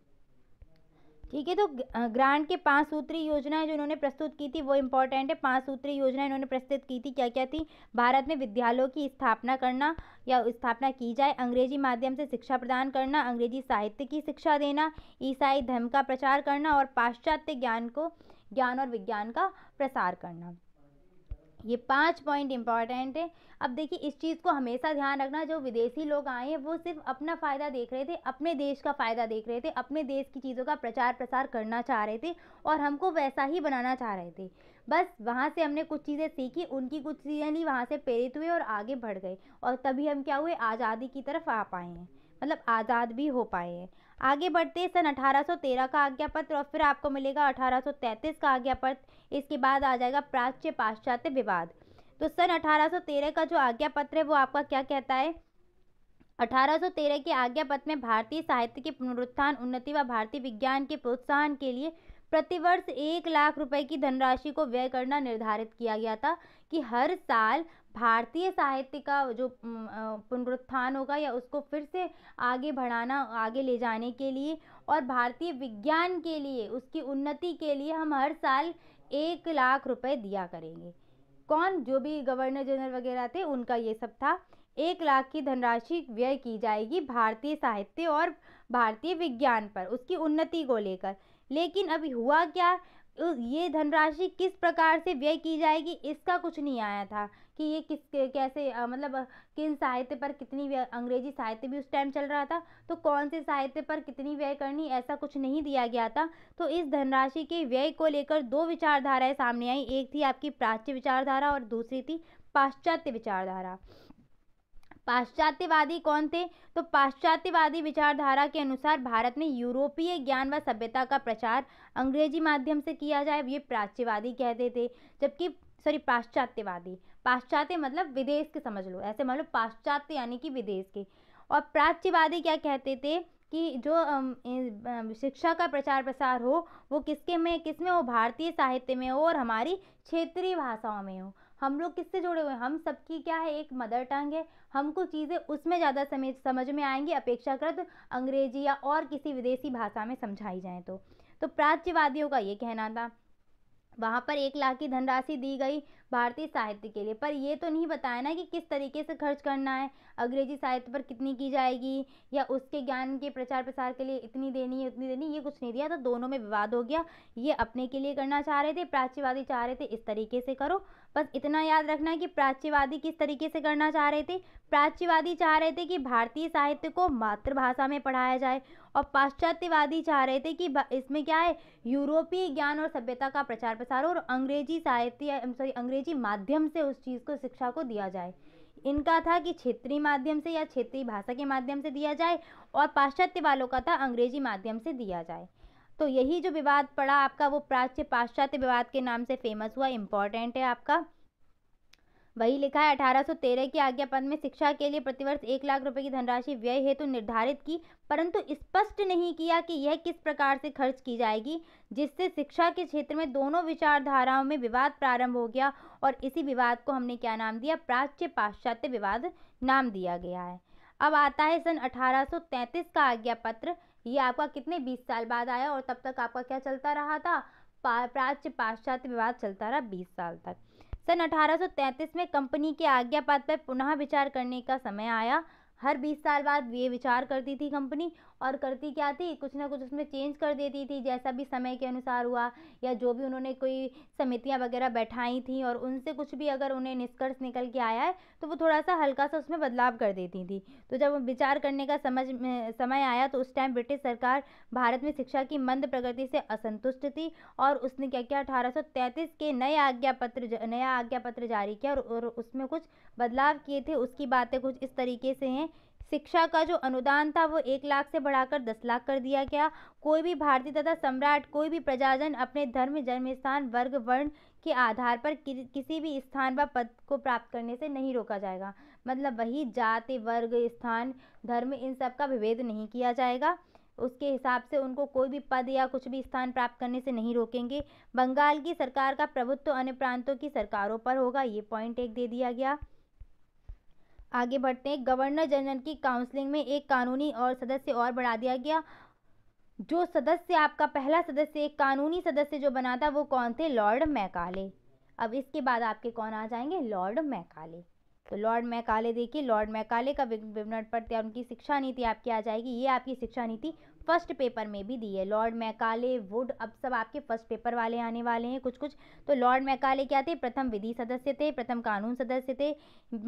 ठीक है तो ग्रांट के पांच सूत्री योजनाएं जो इन्होंने प्रस्तुत की थी वो इम्पोर्टेंट है पांच सूत्री योजना इन्होंने प्रस्तुत की थी क्या क्या थी भारत में विद्यालयों की स्थापना करना या स्थापना की जाए अंग्रेजी माध्यम से शिक्षा प्रदान करना अंग्रेजी साहित्य की शिक्षा देना ईसाई धर्म का प्रचार करना और पाश्चात्य ज्ञान को ज्ञान और विज्ञान का प्रसार करना ये पांच पॉइंट इंपॉर्टेंट है अब देखिए इस चीज़ को हमेशा ध्यान रखना जो विदेशी लोग आए हैं वो सिर्फ अपना फ़ायदा देख रहे थे अपने देश का फ़ायदा देख रहे थे अपने देश की चीज़ों का प्रचार प्रसार करना चाह रहे थे और हमको वैसा ही बनाना चाह रहे थे बस वहाँ से हमने कुछ चीज़ें सीखी उनकी कुछ चीज़ें ली वहाँ से प्रेरित हुए और आगे बढ़ गए और तभी हम क्या हुए आज़ादी की तरफ आ पाए हैं मतलब आज़ाद भी हो पाए हैं आगे बढ़ते सन 1813 का आज्ञा पत्र और फिर आपको मिलेगा 1833 का आज्ञा पत्र इसके बाद आ जाएगा प्राच्य पाश्चात्य विवाद तो सन 1813 का जो आज्ञा पत्र है वो आपका क्या कहता है 1813 के आज्ञा पत्र में भारतीय साहित्य के पुनरुत्थान उन्नति व भारतीय विज्ञान के प्रोत्साहन के लिए प्रतिवर्ष एक लाख रुपए की धनराशि को व्यय करना निर्धारित किया गया था कि हर साल भारतीय साहित्य का जो पुनरुत्थान होगा या उसको फिर से आगे बढ़ाना आगे ले जाने के लिए और भारतीय विज्ञान के लिए उसकी उन्नति के लिए हम हर साल एक लाख रुपए दिया करेंगे कौन जो भी गवर्नर जनरल वगैरह थे उनका ये सब था एक लाख की धनराशि व्यय की जाएगी भारतीय साहित्य और भारतीय विज्ञान पर उसकी उन्नति को लेकर लेकिन अभी हुआ क्या ये धनराशि किस प्रकार से व्यय की जाएगी इसका कुछ नहीं आया था कि ये किस कैसे आ, मतलब किन साहित्य पर कितनी अंग्रेजी साहित्य भी उस टाइम चल रहा था तो कौन से साहित्य पर कितनी व्यय करनी ऐसा कुछ नहीं दिया गया था तो इस धनराशि के व्यय को लेकर दो विचारधाराएं सामने आई एक थी आपकी प्राच्य विचारधारा और दूसरी थी पाश्चात्य विचारधारा पाश्चात्यवादी कौन थे तो पाश्चात्यवादी विचारधारा के अनुसार भारत में यूरोपीय ज्ञान व सभ्यता का प्रचार अंग्रेजी माध्यम से किया जाए ये प्राच्यवादी कहते थे जबकि सॉरी पाश्चात्यवादी पाश्चात्य मतलब विदेश के समझ लो ऐसे मान लो पाश्चात्य यानी कि विदेश के और प्राच्यवादी क्या कहते थे कि जो शिक्षा का प्रचार प्रसार हो वो किसके में किस में हो भारतीय साहित्य में हो और हमारी क्षेत्रीय भाषाओं में हो हम लोग किससे जुड़े हुए हम सबकी क्या है एक मदर टंग है हमको चीज़ें उसमें ज़्यादा समझ समझ में आएंगी अपेक्षाकृत अंग्रेजी या और किसी विदेशी भाषा में समझाई जाए तो, तो प्राच्यवादियों का ये कहना था वहाँ पर एक लाख की धनराशि दी गई भारतीय साहित्य के लिए पर ये तो नहीं बताया ना कि किस तरीके से खर्च करना है अंग्रेजी साहित्य पर कितनी की जाएगी या उसके ज्ञान के प्रचार प्रसार के लिए इतनी देनी है उतनी देनी ये कुछ नहीं दिया तो दोनों में विवाद हो गया ये अपने के लिए करना चाह रहे थे प्राच्यवादी चाह रहे थे इस तरीके से करो बस इतना याद रखना कि प्राच्यवादी किस तरीके से करना चाह रहे थे प्राच्यवादी चाह रहे थे कि भारतीय साहित्य को मातृभाषा में पढ़ाया जाए और पाश्चात्यवादी चाह रहे थे कि इसमें क्या है यूरोपीय ज्ञान और सभ्यता का प्रचार प्रसार और अंग्रेजी साहित्य सॉरी अंग्रेजी माध्यम से उस चीज़ को शिक्षा को दिया जाए इनका था कि क्षेत्रीय माध्यम से या क्षेत्रीय भाषा के माध्यम से दिया जाए और पाश्चात्य वालों का था अंग्रेजी माध्यम से दिया जाए तो यही जो विवाद पड़ा आपका वो प्राच्य पाश्चात्य विवाद के नाम से फेमस हुआ इम्पॉर्टेंट है आपका वही लिखा है 1813 की आज्ञा पद में शिक्षा के लिए प्रतिवर्ष एक लाख रुपए की धनराशि व्यय हेतु तो निर्धारित की परंतु स्पष्ट नहीं किया कि यह किस प्रकार से खर्च की जाएगी जिससे शिक्षा के क्षेत्र में दोनों विचारधाराओं में विवाद प्रारंभ हो गया और इसी विवाद को हमने क्या नाम दिया प्राच्य पाश्चात्य विवाद नाम दिया गया है अब आता है सन अठारह का आज्ञा पत्र ये आपका कितने बीस साल बाद आया और तब तक आपका क्या चलता रहा था प्राच्य पाश्चात्य विवाद चलता रहा बीस साल तक सन 1833 में कंपनी के आज्ञापात पर पुनः विचार करने का समय आया हर 20 साल बाद ये विचार करती थी कंपनी और करती क्या थी कुछ ना कुछ उसमें चेंज कर देती थी जैसा भी समय के अनुसार हुआ या जो भी उन्होंने कोई समितियाँ वगैरह बैठाई थी और उनसे कुछ भी अगर उन्हें निष्कर्ष निकल के आया है तो वो थोड़ा सा हल्का सा उसमें बदलाव कर देती थी तो जब विचार करने का समझ समय आया तो उस टाइम ब्रिटिश सरकार भारत में शिक्षा की मंद प्रगति से असंतुष्ट थी और उसने क्या किया अठारह के नए आज्ञा पत्र नया आज्ञा पत्र जारी किया और, और उसमें कुछ बदलाव किए थे उसकी बातें कुछ इस तरीके से हैं शिक्षा का जो अनुदान था वो एक लाख से बढ़ाकर दस लाख कर दिया गया कोई भी भारतीय तथा सम्राट कोई भी प्रजाजन अपने धर्म जन्म स्थान वर्ग वर्ण के आधार पर कि, किसी भी स्थान व पद को प्राप्त करने से नहीं रोका जाएगा मतलब वही जाति वर्ग स्थान धर्म इन सब का विभेद नहीं किया जाएगा उसके हिसाब से उनको कोई भी पद या कुछ भी स्थान प्राप्त करने से नहीं रोकेंगे बंगाल की सरकार का प्रभुत्व अन्य प्रांतों की सरकारों पर होगा ये पॉइंट एक दे दिया गया आगे बढ़ते हैं गवर्नर जनरल की काउंसलिंग में एक कानूनी और सदस्य और बढ़ा दिया गया जो सदस्य आपका पहला सदस्य एक कानूनी सदस्य जो बना था वो कौन थे लॉर्ड मैकाले अब इसके बाद आपके कौन आ जाएंगे लॉर्ड मैकाले तो लॉर्ड मैकाले देखिए लॉर्ड मैकाले का विवरण पढ़ते हैं उनकी शिक्षा नीति आपकी आ जाएगी ये आपकी शिक्षा नीति फर्स्ट पेपर में भी दी है लॉर्ड मैकाले वुड अब सब आपके फर्स्ट पेपर वाले आने वाले हैं कुछ कुछ तो लॉर्ड मैकाले क्या थे प्रथम विधि सदस्य थे प्रथम कानून सदस्य थे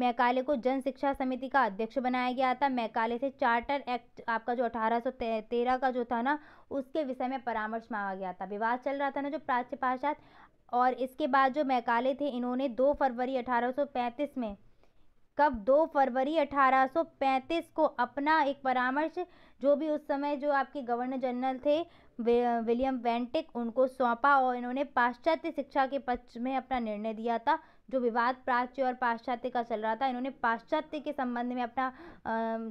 मैकाले को जन शिक्षा समिति का अध्यक्ष बनाया गया था मैकाले से चार्टर एक्ट आपका जो अठारह तेरह का जो था ना उसके विषय में परामर्श मांगा गया था विवाद चल रहा था ना जो प्राच्य पाश्चात और इसके बाद जो मैकाले थे इन्होंने दो फरवरी अठारह में कब 2 फरवरी 1835 को अपना एक परामर्श जो भी उस समय जो आपके गवर्नर जनरल थे विलियम वेंटिक उनको सौंपा और इन्होंने पाश्चात्य शिक्षा के पक्ष में अपना निर्णय दिया था जो विवाद प्राच्य और पाश्चात्य का चल रहा था इन्होंने पाश्चात्य के संबंध में अपना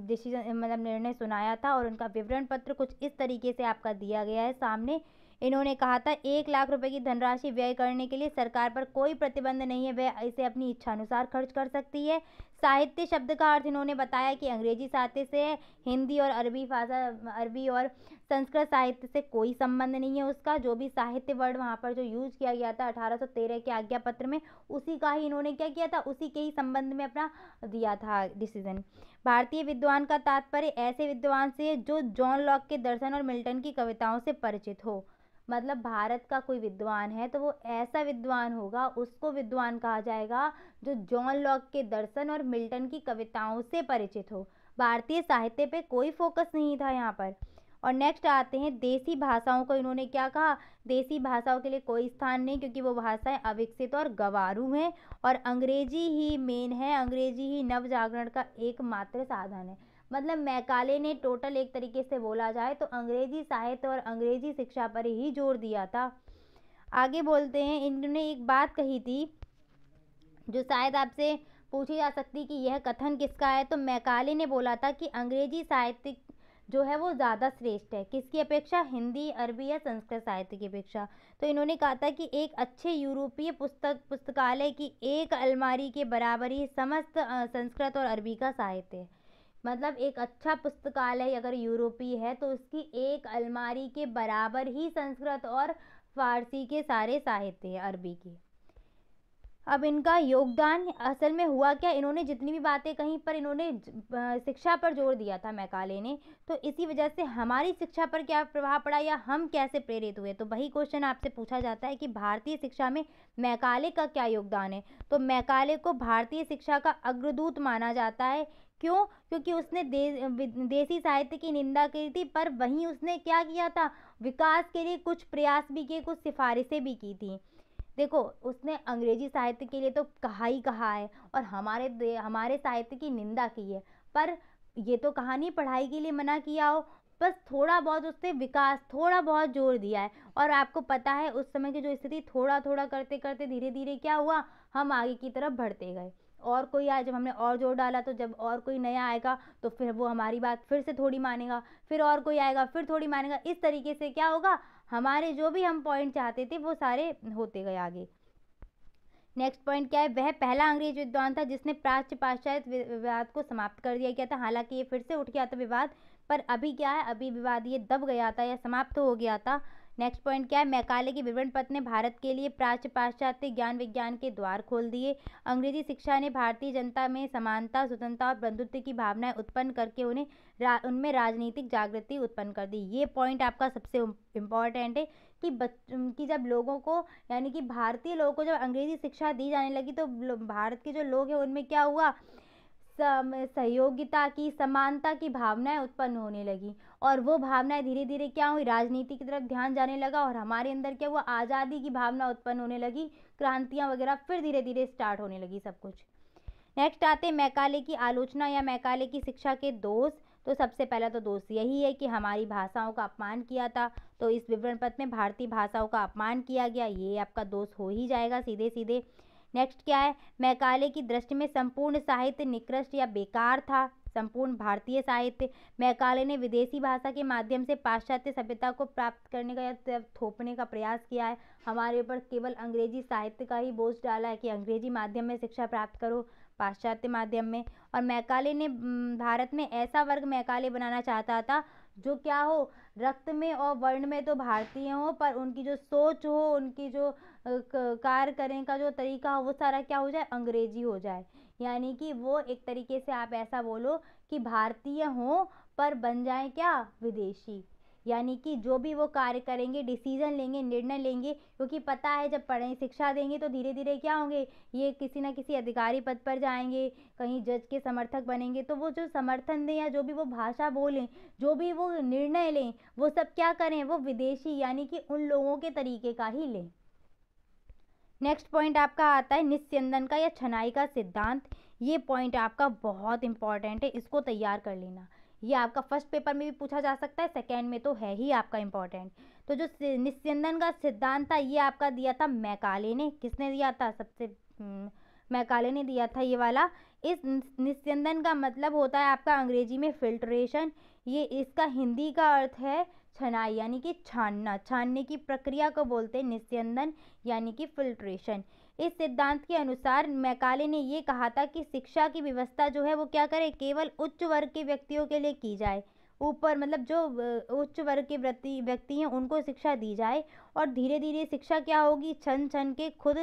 डिसीजन मतलब निर्णय सुनाया था और उनका विवरण पत्र कुछ इस तरीके से आपका दिया गया है सामने इन्होंने कहा था एक लाख रुपए की धनराशि व्यय करने के लिए सरकार पर कोई प्रतिबंध नहीं है वह इसे अपनी इच्छानुसार खर्च कर सकती है साहित्य शब्द का अर्थ इन्होंने बताया कि अंग्रेजी साहित्य से हिंदी और अरबी भाषा अरबी और संस्कृत साहित्य से कोई संबंध नहीं है उसका जो भी साहित्य वर्ड वहाँ पर जो यूज किया गया था 1813 के आज्ञा पत्र में उसी का ही इन्होंने क्या किया था उसी के ही संबंध में अपना दिया था डिसीजन भारतीय विद्वान का तात्पर्य ऐसे विद्वान से जो जॉन लॉक के दर्शन और मिल्टन की कविताओं से परिचित हो मतलब भारत का कोई विद्वान है तो वो ऐसा विद्वान होगा उसको विद्वान कहा जाएगा जो जॉन लॉक के दर्शन और मिल्टन की कविताओं से परिचित हो भारतीय साहित्य पे कोई फोकस नहीं था यहाँ पर और नेक्स्ट आते हैं देसी भाषाओं को इन्होंने क्या कहा देसी भाषाओं के लिए कोई स्थान नहीं क्योंकि वो भाषाएं अविकसित और गवारू हैं और अंग्रेजी ही मेन है अंग्रेजी ही नव जागरण का एकमात्र साधन है मतलब मैकाले ने टोटल एक तरीके से बोला जाए तो अंग्रेजी साहित्य और अंग्रेजी शिक्षा पर ही जोर दिया था आगे बोलते हैं इन्होंने एक बात कही थी जो शायद आपसे पूछी जा सकती कि यह कथन किसका है तो मैकाले ने बोला था कि अंग्रेजी साहित्य जो है वो ज़्यादा श्रेष्ठ है किसकी अपेक्षा हिंदी अरबी या संस्कृत साहित्य की अपेक्षा तो इन्होंने कहा था कि एक अच्छे यूरोपीय पुस्तक पुस्तकालय की एक अलमारी के बराबर ही समस्त संस्कृत और अरबी का साहित्य है मतलब एक अच्छा पुस्तकालय अगर यूरोपीय है तो उसकी एक अलमारी के बराबर ही संस्कृत और फारसी के सारे साहित्य है अरबी के अब इनका योगदान असल में हुआ क्या इन्होंने जितनी भी बातें कहीं पर इन्होंने शिक्षा पर जोर दिया था मैकाले ने तो इसी वजह से हमारी शिक्षा पर क्या प्रभाव पड़ा या हम कैसे प्रेरित हुए तो वही क्वेश्चन आपसे पूछा जाता है कि भारतीय शिक्षा में मैकाले का क्या योगदान है तो मैकाले को भारतीय शिक्षा का अग्रदूत माना जाता है क्यों क्योंकि उसने दे, देसी साहित्य की निंदा की थी पर वहीं उसने क्या किया था विकास के लिए कुछ प्रयास भी किए कुछ सिफारिशें भी की थी देखो उसने अंग्रेजी साहित्य के लिए तो कहा ही कहा है और हमारे हमारे साहित्य की निंदा की है पर ये तो कहानी पढ़ाई के लिए मना किया हो बस थोड़ा बहुत उस पर विकास थोड़ा बहुत जोर दिया है और आपको पता है उस समय की जो स्थिति थोड़ा थोड़ा करते करते धीरे धीरे क्या हुआ हम आगे की तरफ बढ़ते गए और कोई आया जब हमने और जोर डाला तो जब और कोई नया आएगा तो फिर वो हमारी बात फिर से थोड़ी मानेगा फिर और कोई आएगा फिर थोड़ी मानेगा इस तरीके से क्या होगा हमारे जो भी हम पॉइंट चाहते थे वो सारे होते गए आगे नेक्स्ट पॉइंट क्या है वह पहला अंग्रेज विद्वान था जिसने प्राच्य पाश्चात विवाद को समाप्त कर दिया गया था हालांकि ये फिर से उठ गया था विवाद पर अभी क्या है अभी विवाद ये दब गया था या समाप्त हो गया था नेक्स्ट पॉइंट क्या है मैकाले की विवरण पत्र ने भारत के लिए प्राच्य पाश्चात्य ज्ञान विज्ञान के द्वार खोल दिए अंग्रेजी शिक्षा ने भारतीय जनता में समानता स्वतंत्रता और बंधुत्व की भावनाएं उत्पन्न करके उन्हें रा, उनमें राजनीतिक जागृति उत्पन्न कर दी ये पॉइंट आपका सबसे इम्पॉर्टेंट है कि बच की जब लोगों को यानी कि भारतीय लोगों को जब अंग्रेजी शिक्षा दी जाने लगी तो भारत के जो लोग हैं उनमें क्या हुआ सहयोगिता की समानता की भावनाएं उत्पन्न होने लगी और वो भावनाएं धीरे धीरे क्या हुई राजनीति की तरफ ध्यान जाने लगा और हमारे अंदर क्या वो आज़ादी की भावना उत्पन्न होने लगी क्रांतियाँ वगैरह फिर धीरे धीरे स्टार्ट होने लगी सब कुछ नेक्स्ट आते मैकाले की आलोचना या मैकाले की शिक्षा के दोष तो सबसे पहला तो दोष यही है कि हमारी भाषाओं का अपमान किया था तो इस विवरण पत्र में भारतीय भाषाओं का अपमान किया गया ये आपका दोष हो ही जाएगा सीधे सीधे नेक्स्ट क्या है मैकाले की दृष्टि में संपूर्ण साहित्य निकृष्ट या बेकार था संपूर्ण भारतीय साहित्य मैकाले ने विदेशी भाषा के माध्यम से पाश्चात्य सभ्यता को प्राप्त करने का या थोपने का प्रयास किया है हमारे ऊपर केवल अंग्रेजी साहित्य का ही बोझ डाला है कि अंग्रेजी माध्यम में शिक्षा प्राप्त करो पाश्चात्य माध्यम में और मैकाले ने भारत में ऐसा वर्ग मैकाले बनाना चाहता था जो क्या हो रक्त में और वर्ण में तो भारतीय हो पर उनकी जो सोच हो उनकी जो कार्य करने का जो तरीका हो वो सारा क्या हो जाए अंग्रेजी हो जाए यानी कि वो एक तरीके से आप ऐसा बोलो कि भारतीय हों पर बन जाए क्या विदेशी यानी कि जो भी वो कार्य करेंगे डिसीजन लेंगे निर्णय लेंगे क्योंकि पता है जब पढ़ें शिक्षा देंगे तो धीरे धीरे क्या होंगे ये किसी ना किसी अधिकारी पद पर जाएंगे कहीं जज के समर्थक बनेंगे तो वो जो समर्थन दें या जो भी वो भाषा बोलें जो भी वो निर्णय लें वो सब क्या करें वो विदेशी यानी कि उन लोगों के तरीके का ही लें नेक्स्ट पॉइंट आपका आता है निस्यंदन का या छनाई का सिद्धांत ये पॉइंट आपका बहुत इंपॉर्टेंट है इसको तैयार कर लेना ये आपका फर्स्ट पेपर में भी पूछा जा सकता है सेकेंड में तो है ही आपका इंपॉर्टेंट तो जो निस्यंदन का सिद्धांत था ये आपका दिया था मैकाले ने किसने दिया था सबसे हम्म, मैकाले ने दिया था ये वाला इस निस्यंदन का मतलब होता है आपका अंग्रेजी में फिल्ट्रेशन ये इसका हिंदी का अर्थ है छनाई यानी कि छानना छानने की प्रक्रिया को बोलते हैं निस्यंदन यानी कि फिल्ट्रेशन इस सिद्धांत के अनुसार मैकाले ने ये कहा था कि शिक्षा की व्यवस्था जो है वो क्या करे केवल उच्च वर्ग के व्यक्तियों के लिए की जाए ऊपर मतलब जो उच्च वर्ग के व्यक्ति व्यक्ति हैं उनको शिक्षा दी जाए और धीरे धीरे शिक्षा क्या होगी छन छन के खुद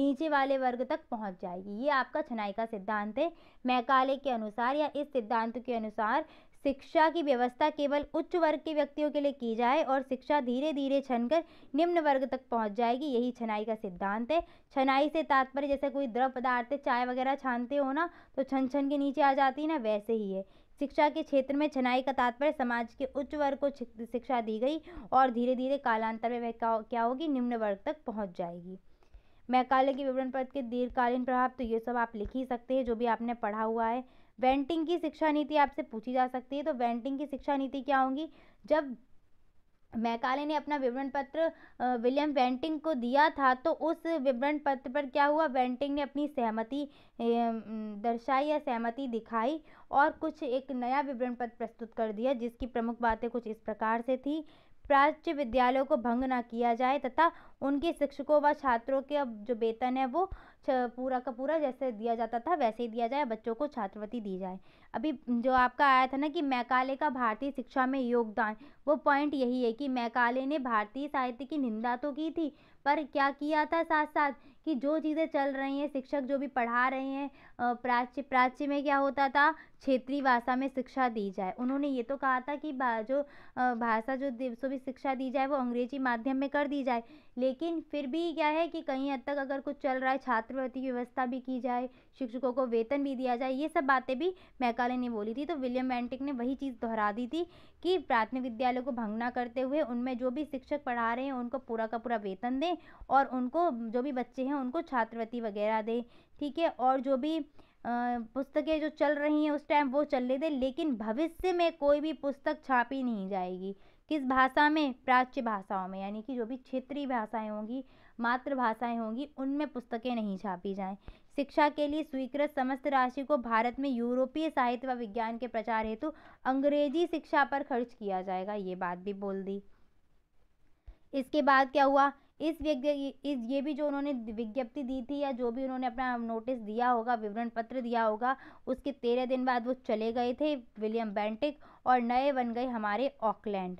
नीचे वाले वर्ग तक पहुंच जाएगी ये आपका छनाई का सिद्धांत है मैकाले के अनुसार या इस सिद्धांत के अनुसार शिक्षा की व्यवस्था केवल उच्च वर्ग के व्यक्तियों के लिए की जाए और शिक्षा धीरे धीरे छनकर निम्न वर्ग तक पहुंच जाएगी यही छनाई का सिद्धांत है छनाई से तात्पर्य जैसे कोई द्रव पदार्थ चाय वगैरह छानते हो ना तो छन छन के नीचे आ जाती है ना वैसे ही है शिक्षा के क्षेत्र में छनाई का तात्पर्य समाज के उच्च वर्ग को शिक्षा दी गई और धीरे धीरे कालांतर में वह क्या होगी निम्न वर्ग तक पहुँच जाएगी मैकाले के विवरण पद के दीर्घकालीन प्रभाव तो ये सब आप लिख ही सकते हैं जो भी आपने पढ़ा हुआ है वेंटिंग की शिक्षा नीति आपसे पूछी जा सकती है तो वेंटिंग की शिक्षा नीति क्या होगी जब मैकाले ने अपना विवरण पत्र विलियम वेंटिंग को दिया था तो उस विवरण पत्र पर क्या हुआ वेंटिंग ने अपनी सहमति दर्शाई या सहमति दिखाई और कुछ एक नया विवरण पत्र प्रस्तुत कर दिया जिसकी प्रमुख बातें कुछ इस प्रकार से थी प्राच्य विद्यालयों को भंग ना किया जाए तथा उनके शिक्षकों व छात्रों के अब जो वेतन है वो पूरा का पूरा जैसे दिया जाता था वैसे ही दिया जाए बच्चों को छात्रवृत्ति दी जाए अभी जो आपका आया था ना कि मैकाले का भारतीय शिक्षा में योगदान वो पॉइंट यही है कि मैकाले ने भारतीय साहित्य की निंदा तो की थी पर क्या किया था साथ साथ कि जो चीज़ें चल रही हैं शिक्षक जो भी पढ़ा रहे हैं प्राच्य प्राच्य में क्या होता था क्षेत्रीय भाषा में शिक्षा दी जाए उन्होंने ये तो कहा था कि जो भाषा जो भी शिक्षा दी जाए वो अंग्रेजी माध्यम में कर दी जाए लेकिन फिर भी क्या है कि कहीं हद तक अगर कुछ चल रहा है छात्रवृत्ति व्यवस्था भी की जाए शिक्षकों को वेतन भी दिया जाए ये सब बातें भी मैकाले ने बोली थी तो विलियम एंटिक ने वही चीज़ दोहरा दी थी कि प्राथमिक विद्यालय को भंगना करते हुए उनमें जो भी शिक्षक पढ़ा रहे हैं उनको पूरा का पूरा वेतन दें और उनको जो भी बच्चे हैं उनको छात्रवृत्ति वगैरह दें ठीक है और जो भी पुस्तकें जो चल रही हैं उस टाइम वो चल चलने दें लेकिन भविष्य में कोई भी पुस्तक छापी नहीं जाएगी किस भाषा में प्राच्य भाषाओं में यानी कि जो भी क्षेत्रीय भाषाएं होंगी मातृभाषाएं होंगी उनमें पुस्तकें नहीं छापी जाएं शिक्षा के लिए स्वीकृत समस्त राशि को भारत में यूरोपीय साहित्य व विज्ञान के प्रचार हेतु अंग्रेजी शिक्षा पर खर्च किया जाएगा ये बात भी बोल दी इसके बाद क्या हुआ इस इस ये भी जो उन्होंने विज्ञप्ति दी थी या जो भी उन्होंने अपना नोटिस दिया होगा विवरण पत्र दिया होगा उसके तेरह दिन बाद वो चले गए थे विलियम बेंटिक और नए बन गए हमारे ऑकलैंड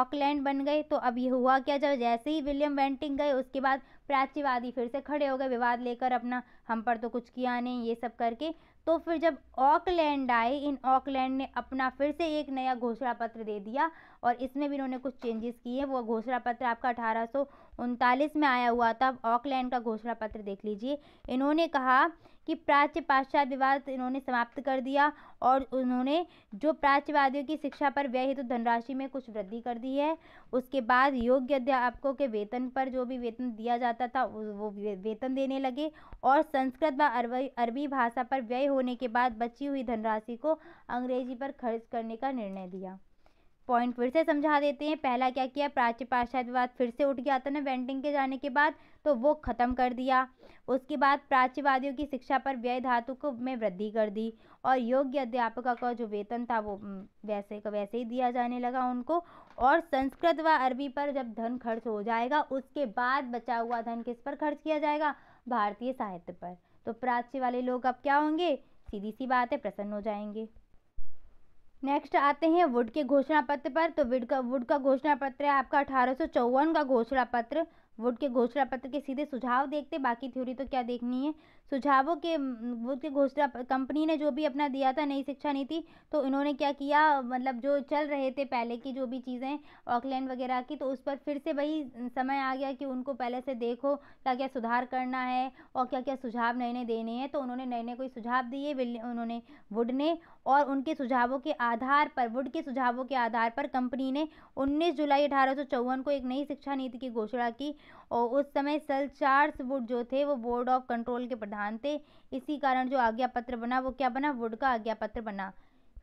ऑकलैंड बन गए तो अब ये हुआ क्या जब जैसे ही विलियम बेंटिंग गए उसके बाद प्राच्यवादी फिर से खड़े हो गए विवाद लेकर अपना हम पर तो कुछ किया नहीं ये सब करके तो फिर जब ऑकलैंड आए इन ऑकलैंड ने अपना फिर से एक नया घोषणा पत्र दे दिया और इसमें भी इन्होंने कुछ चेंजेस किए हैं वो घोषणा पत्र आपका अठारह में आया हुआ था ऑकलैंड का घोषणा पत्र देख लीजिए इन्होंने कहा कि प्राच्य पाश्चात्य विवाद इन्होंने समाप्त कर दिया और उन्होंने जो प्राच्यवादियों की शिक्षा पर व्यय हेतु तो धनराशि में कुछ वृद्धि कर दी है उसके बाद योग्य अध्यापकों के वेतन पर जो भी वेतन दिया जाता था वो वेतन देने लगे और संस्कृत व अरबी अरबी भाषा पर व्यय होने के बाद बची हुई धनराशि को अंग्रेजी पर खर्च करने का निर्णय दिया पॉइंट फिर से समझा देते हैं पहला क्या किया प्राच्य पाश्चात्यवाद फिर से उठ गया था ना वेंटिंग के जाने के बाद तो वो ख़त्म कर दिया उसके बाद प्राच्यवादियों की शिक्षा पर व्यय धातु को में वृद्धि कर दी और योग्य अध्यापकों का जो वेतन था वो वैसे का वैसे ही दिया जाने लगा उनको और संस्कृत व अरबी पर जब धन खर्च हो जाएगा उसके बाद बचा हुआ धन किस पर खर्च किया जाएगा भारतीय साहित्य पर तो प्राच्य वाले लोग अब क्या होंगे सीधी सी बात है प्रसन्न हो जाएंगे नेक्स्ट आते हैं वुड के घोषणा पत्र पर तो वुड का वुड का घोषणा पत्र है आपका अठारह का घोषणा पत्र वुड के घोषणा पत्र के सीधे सुझाव देखते बाकी थ्योरी तो क्या देखनी है सुझावों के वुड के घोषणा कंपनी ने जो भी अपना दिया था नई शिक्षा नीति तो इन्होंने क्या किया मतलब जो चल रहे थे पहले की जो भी चीज़ें ऑकलैंड वगैरह की तो उस पर फिर से वही समय आ गया कि उनको पहले से देखो क्या क्या सुधार करना है और क्या क्या सुझाव नए नए देने हैं तो उन्होंने नए नए कोई सुझाव दिए उन्होंने वुड ने और उनके सुझावों के आधार पर वुड के सुझावों के आधार पर कंपनी ने उन्नीस जुलाई अठारह को एक नई शिक्षा नीति की घोषणा की और उस समय सल चार्ल्स वुड जो थे वो बोर्ड ऑफ कंट्रोल के प्रधान थे इसी कारण जो आज्ञा पत्र बना वो क्या बना वुड का आज्ञा पत्र बना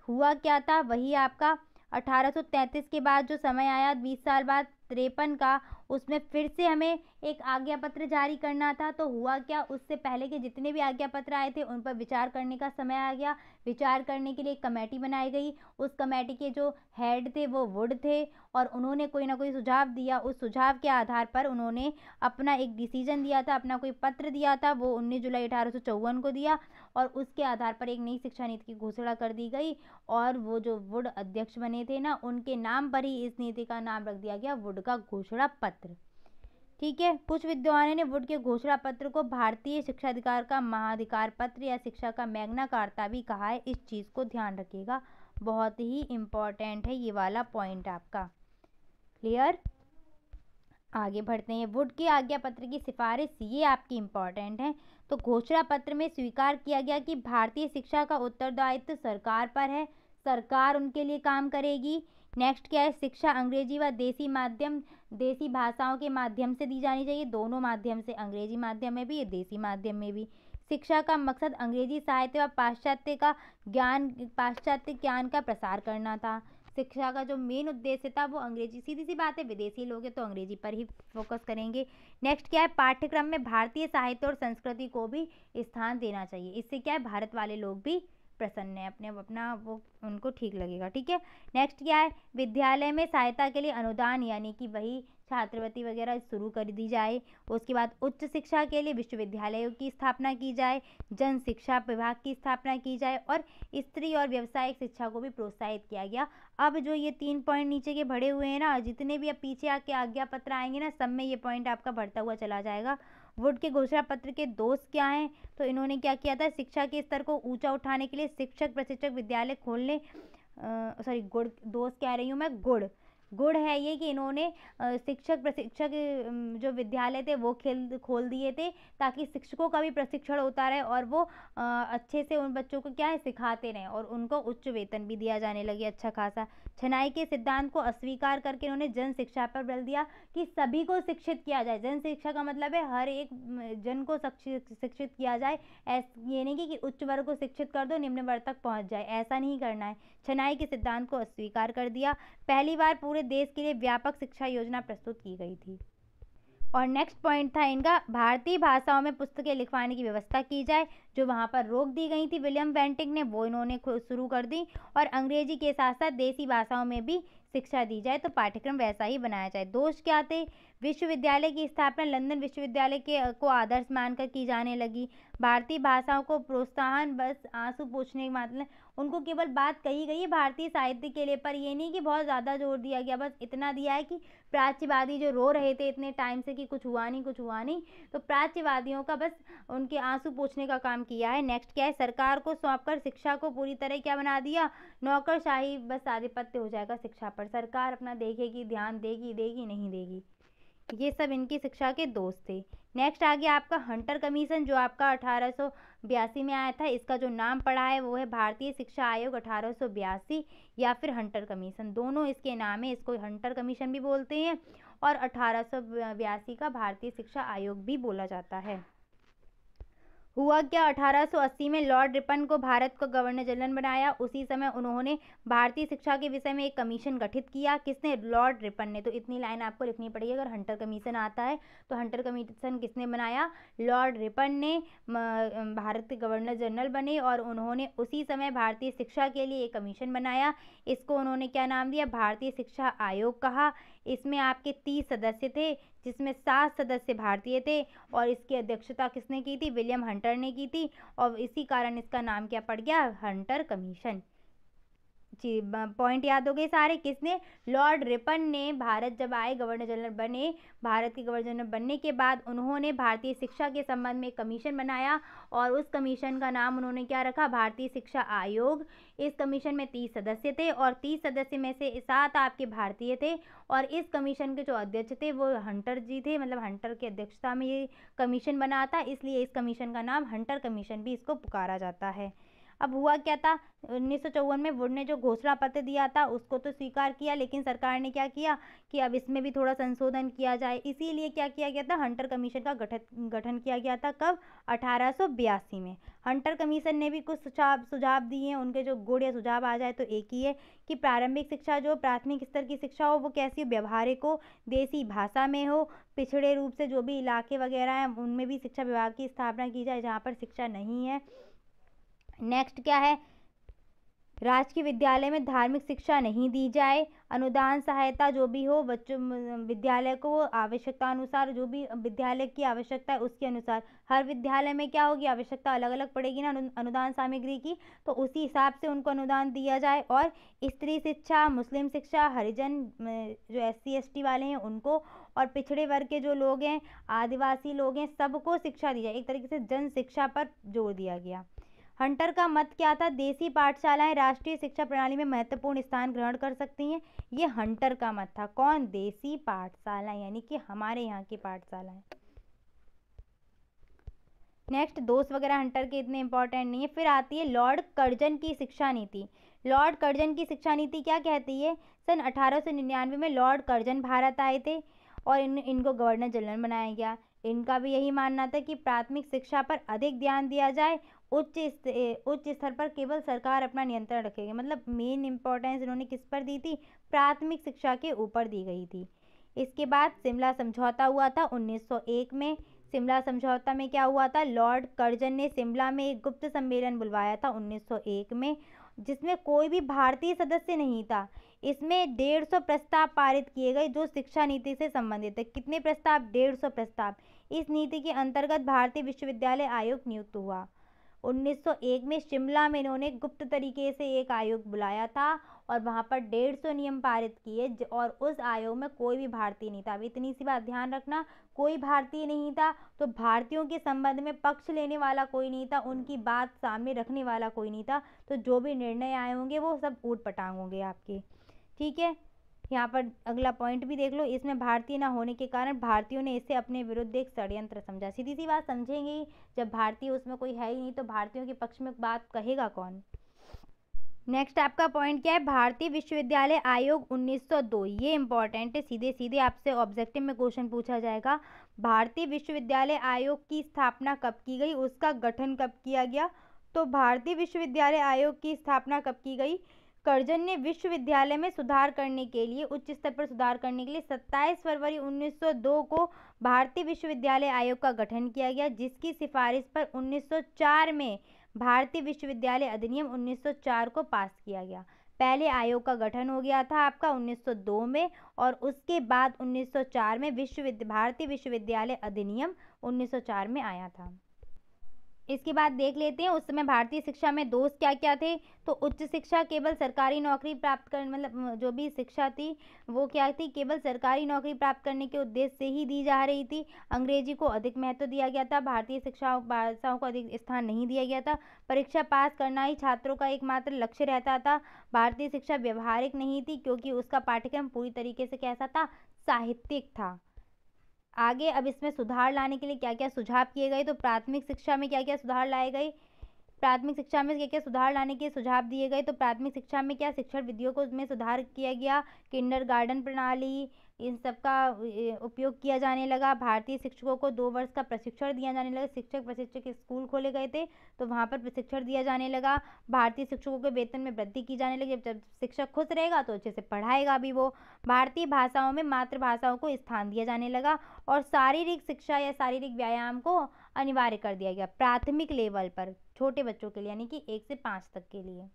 हुआ क्या था वही आपका 1833 के बाद जो समय आया 20 साल बाद त्रेपन का उसमें फिर से हमें एक आज्ञा पत्र जारी करना था तो हुआ क्या उससे पहले के जितने भी आज्ञा पत्र आए थे उन पर विचार करने का समय आ गया विचार करने के लिए एक कमेटी बनाई गई उस कमेटी के जो हेड थे वो वुड थे और उन्होंने कोई ना कोई सुझाव दिया उस सुझाव के आधार पर उन्होंने अपना एक डिसीजन दिया था अपना कोई पत्र दिया था वो उन्नीस जुलाई अठारह को दिया और उसके आधार पर एक नई शिक्षा नीति की घोषणा कर दी गई और वो जो वुड अध्यक्ष बने थे ना उनके नाम पर ही इस नीति का नाम रख दिया गया वुड का घोषणा पत्र पत्र ठीक है कुछ विद्वानों ने वुड के घोषणा पत्र को भारतीय शिक्षा अधिकार का महाधिकार पत्र या शिक्षा का मैग्ना कार्ता भी कहा है इस चीज़ को ध्यान रखिएगा बहुत ही इम्पॉर्टेंट है ये वाला पॉइंट आपका क्लियर आगे बढ़ते हैं वुड के आज्ञा पत्र की सिफारिश ये आपकी इम्पॉर्टेंट है तो घोषणा पत्र में स्वीकार किया गया कि भारतीय शिक्षा का उत्तरदायित्व सरकार पर है सरकार उनके लिए काम करेगी नेक्स्ट क्या है शिक्षा अंग्रेजी व देसी माध्यम देसी भाषाओं के माध्यम से दी जानी चाहिए दोनों माध्यम से अंग्रेजी माध्यम में भी या देसी माध्यम में भी शिक्षा का मकसद अंग्रेजी साहित्य व पाश्चात्य का ज्ञान पाश्चात्य ज्ञान का प्रसार करना था शिक्षा का जो मेन उद्देश्य था वो अंग्रेजी सीधी सी बात है विदेशी लोग हैं तो अंग्रेजी पर ही फोकस करेंगे नेक्स्ट क्या है पाठ्यक्रम में भारतीय साहित्य और संस्कृति को भी स्थान देना चाहिए इससे क्या है भारत वाले लोग भी प्रसन्न है अपने अपना वो उनको ठीक लगेगा ठीक है नेक्स्ट क्या है विद्यालय में सहायता के लिए अनुदान यानी कि वही छात्रवृत्ति वगैरह शुरू कर दी जाए उसके बाद उच्च शिक्षा के लिए विश्वविद्यालयों की स्थापना की जाए जन शिक्षा विभाग की स्थापना की जाए और स्त्री और व्यवसायिक शिक्षा को भी प्रोत्साहित किया गया अब जो ये तीन पॉइंट नीचे के भरे हुए हैं ना जितने भी अब पीछे आके आज्ञा पत्र आएंगे ना सब में ये पॉइंट आपका बढ़ता हुआ चला जाएगा वुड के घोषणा पत्र के दोष क्या हैं तो इन्होंने क्या किया था शिक्षा के स्तर को ऊंचा उठाने के लिए शिक्षक प्रशिक्षक विद्यालय खोलने सॉरी गुड़ दोष कह रही हूँ मैं गुड़ गुड़ है ये कि इन्होंने शिक्षक प्रशिक्षक जो विद्यालय थे वो खेल खोल दिए थे ताकि शिक्षकों का भी प्रशिक्षण होता रहे और वो अच्छे से उन बच्चों को क्या है सिखाते रहें और उनको उच्च वेतन भी दिया जाने लगे अच्छा खासा छनाई के सिद्धांत को अस्वीकार करके इन्होंने जन शिक्षा पर बल दिया कि सभी को शिक्षित किया जाए जन शिक्षा का मतलब है हर एक जन को शिक्षित किया जाए ये नहीं कि उच्च वर्ग को शिक्षित कर दो निम्न वर्ग तक पहुँच जाए ऐसा नहीं करना है छनाई के सिद्धांत को अस्वीकार कर दिया पहली बार पूरे देश के लिए व्यापक शिक्षा योजना प्रस्तुत की गई थी और नेक्स्ट पॉइंट था इनका भारतीय भाषाओं में पुस्तकें लिखवाने की व्यवस्था की जाए जो वहाँ पर रोक दी गई थी विलियम वेंटिंग ने वो इन्होंने शुरू कर दी और अंग्रेजी के साथ साथ देसी भाषाओं में भी शिक्षा दी जाए तो पाठ्यक्रम वैसा ही बनाया जाए दोष क्या थे विश्वविद्यालय की स्थापना लंदन विश्वविद्यालय के को आदर्श मानकर की जाने लगी भारतीय भाषाओं को प्रोत्साहन बस आंसू पूछने के मतलब उनको केवल बात कही गई है भारतीय साहित्य के लिए पर यह नहीं कि बहुत ज़्यादा जोर दिया गया बस इतना दिया है कि प्राच्यवादी जो रो रहे थे इतने टाइम से कि कुछ हुआ नहीं कुछ हुआ नहीं तो प्राच्यवादियों का बस उनके आंसू पूछने का काम किया है नेक्स्ट क्या है सरकार को सौंप कर शिक्षा को पूरी तरह क्या बना दिया नौकरशाही बस आधिपत्य हो जाएगा शिक्षा पर सरकार अपना देखेगी ध्यान देगी देगी नहीं देगी ये सब इनकी शिक्षा के दोस्त थे नेक्स्ट आ गया आपका हंटर कमीशन जो आपका अठारह बयासी में आया था इसका जो नाम पड़ा है वो है भारतीय शिक्षा आयोग अठारह या फिर हंटर कमीशन दोनों इसके नाम है इसको हंटर कमीशन भी बोलते हैं और अठारह का भारतीय शिक्षा आयोग भी बोला जाता है हुआ क्या 1880 में लॉर्ड रिपन को भारत का गवर्नर जनरल बनाया उसी समय उन्होंने भारतीय शिक्षा के विषय में एक कमीशन गठित किया किसने लॉर्ड रिपन ने तो इतनी लाइन आपको लिखनी पड़ेगी अगर हंटर कमीशन आता है तो हंटर कमीशन किसने बनाया लॉर्ड रिपन ने भारत के गवर्नर जनरल बने और उन्होंने उसी समय भारतीय शिक्षा के लिए एक कमीशन बनाया इसको उन्होंने क्या नाम दिया भारतीय शिक्षा आयोग कहा इसमें आपके तीस सदस्य थे जिसमें सात सदस्य भारतीय थे और इसकी अध्यक्षता किसने की थी विलियम हंटर ने की थी और इसी कारण इसका नाम क्या पड़ गया हंटर कमीशन पॉइंट याद हो गए सारे किसने लॉर्ड रिपन ने भारत जब आए गवर्नर जनरल बने भारत के गवर्नर जनरल बनने के बाद उन्होंने भारतीय शिक्षा के संबंध में कमीशन बनाया और उस कमीशन का नाम उन्होंने क्या रखा भारतीय शिक्षा आयोग इस कमीशन में तीस सदस्य थे और तीस सदस्य में से सात आपके भारतीय थे और इस कमीशन के जो अध्यक्ष थे वो हंटर जी थे मतलब हंटर की अध्यक्षता में ये कमीशन बना था इसलिए इस कमीशन का नाम हंटर कमीशन भी इसको पुकारा जाता है अब हुआ क्या था उन्नीस में वुड ने जो घोषणा पत्र दिया था उसको तो स्वीकार किया लेकिन सरकार ने क्या किया कि अब इसमें भी थोड़ा संशोधन किया जाए इसीलिए क्या किया गया था हंटर कमीशन का गठित गठन किया गया था कब अठारह में हंटर कमीशन ने भी कुछ सुझाव सुझाव दिए हैं उनके जो गुड़ या सुझाव आ जाए तो एक ही है कि प्रारंभिक शिक्षा जो प्राथमिक स्तर की शिक्षा हो वो कैसी हो व्यवहारिक हो देसी भाषा में हो पिछड़े रूप से जो भी इलाके वगैरह हैं उनमें भी शिक्षा विभाग की स्थापना की जाए जहाँ पर शिक्षा नहीं है नेक्स्ट क्या है राजकीय विद्यालय में धार्मिक शिक्षा नहीं दी जाए अनुदान सहायता जो भी हो बच्चों विद्यालय को आवश्यकता अनुसार जो भी विद्यालय की आवश्यकता है उसके अनुसार हर विद्यालय में क्या होगी आवश्यकता अलग अलग पड़ेगी ना अनुदान सामग्री की तो उसी हिसाब से उनको अनुदान दिया जाए और स्त्री शिक्षा मुस्लिम शिक्षा हरिजन जो एस सी वाले हैं उनको और पिछड़े वर्ग के जो लोग हैं आदिवासी लोग हैं सबको शिक्षा दी जाए एक तरीके से जन शिक्षा पर जोर दिया गया हंटर का मत क्या था देसी पाठशालाएं राष्ट्रीय शिक्षा प्रणाली में महत्वपूर्ण स्थान ग्रहण कर सकती हैं ये हंटर का मत था कौन देसी पाठशाला यानी कि हमारे यहाँ की पाठशालाएं नेक्स्ट दोस्त वगैरह हंटर के इतने इंपॉर्टेंट नहीं है फिर आती है लॉर्ड कर्जन की शिक्षा नीति लॉर्ड कर्जन की शिक्षा नीति क्या कहती है सन अठारह में लॉर्ड कर्जन भारत आए थे और इन इनको गवर्नर जनरल बनाया गया इनका भी यही मानना था कि प्राथमिक शिक्षा पर अधिक ध्यान दिया जाए उच्च उच्च स्तर पर केवल सरकार अपना नियंत्रण रखेगी मतलब मेन इम्पोर्टेंस इन्होंने किस पर दी थी प्राथमिक शिक्षा के ऊपर दी गई थी इसके बाद शिमला समझौता हुआ था 1901 में शिमला समझौता में क्या हुआ था लॉर्ड कर्जन ने शिमला में एक गुप्त सम्मेलन बुलवाया था 1901 में जिसमें कोई भी भारतीय सदस्य नहीं था इसमें डेढ़ सौ प्रस्ताव पारित किए गए जो शिक्षा नीति से संबंधित थे कितने प्रस्ताव डेढ़ सौ प्रस्ताव इस नीति के अंतर्गत भारतीय विश्वविद्यालय आयोग नियुक्त हुआ 1901 में शिमला में इन्होंने गुप्त तरीके से एक आयोग बुलाया था और वहाँ पर डेढ़ सौ नियम पारित किए और उस आयोग में कोई भी भारतीय नहीं था अब इतनी सी बात ध्यान रखना कोई भारतीय नहीं था तो भारतीयों के संबंध में पक्ष लेने वाला कोई नहीं था उनकी बात सामने रखने वाला कोई नहीं था तो जो भी निर्णय आए होंगे वो सब ऊट पटांग होंगे आपके ठीक है यहाँ पर अगला पॉइंट भी देख लो इसमें भारतीय न होने के कारण भारतीयों ने इसे अपने विरुद्ध एक षड्यंत्र समझा सीधी सी बात समझेंगे जब भारतीय उसमें कोई है ही नहीं तो भारतीयों के पक्ष में बात कहेगा कौन नेक्स्ट आपका पॉइंट क्या है भारतीय विश्वविद्यालय आयोग 1902 ये इंपॉर्टेंट है सीधे सीधे आपसे ऑब्जेक्टिव में क्वेश्चन पूछा जाएगा भारतीय विश्वविद्यालय आयोग की स्थापना कब की गई उसका गठन कब किया गया तो भारतीय विश्वविद्यालय आयोग की स्थापना कब की गई कर्जन ने विश्वविद्यालय में सुधार करने के लिए उच्च स्तर पर सुधार करने के लिए 27 फरवरी 1902 को भारतीय विश्वविद्यालय आयोग का गठन किया गया जिसकी सिफारिश पर 1904 में भारतीय विश्वविद्यालय अधिनियम 1904 को पास किया गया पहले आयोग का गठन हो गया था आपका 1902 में और उसके बाद 1904 में विश्वविद्या भारतीय विश्वविद्यालय अधिनियम 1904 में आया था इसके बाद देख लेते हैं उस समय भारतीय शिक्षा में दोष क्या क्या थे तो उच्च शिक्षा केवल सरकारी नौकरी प्राप्त कर मतलब जो भी शिक्षा थी वो क्या थी केवल सरकारी नौकरी प्राप्त करने के उद्देश्य से ही दी जा रही थी अंग्रेजी को अधिक महत्व दिया गया था भारतीय शिक्षा भाषाओं को अधिक स्थान नहीं दिया गया था परीक्षा पास करना ही छात्रों का एकमात्र लक्ष्य रहता था भारतीय शिक्षा व्यवहारिक नहीं थी क्योंकि उसका पाठ्यक्रम पूरी तरीके से कैसा था साहित्यिक था आगे अब इसमें सुधार लाने के लिए क्या क्या सुझाव किए गए तो प्राथमिक शिक्षा में क्या क्या सुधार लाए गए प्राथमिक शिक्षा में क्या क्या सुधार लाने के सुझाव दिए गए तो प्राथमिक शिक्षा में क्या शिक्षण विधियों को उसमें सुधार किया गया किंडर गार्डन प्रणाली इन सब का उपयोग किया जाने लगा भारतीय शिक्षकों को दो वर्ष का प्रशिक्षण दिया जाने लगा शिक्षक प्रशिक्षक स्कूल खोले गए थे तो वहाँ पर प्रशिक्षण दिया जाने लगा भारतीय शिक्षकों के वेतन में वृद्धि की जाने लगी जब शिक्षक खुश रहेगा तो अच्छे से पढ़ाएगा भी वो भारतीय भाषाओं में मातृभाषाओं को स्थान दिया जाने लगा और शारीरिक शिक्षा या शारीरिक व्यायाम को अनिवार्य कर दिया गया प्राथमिक लेवल पर छोटे बच्चों के लिए यानी कि एक से पाँच तक के लिए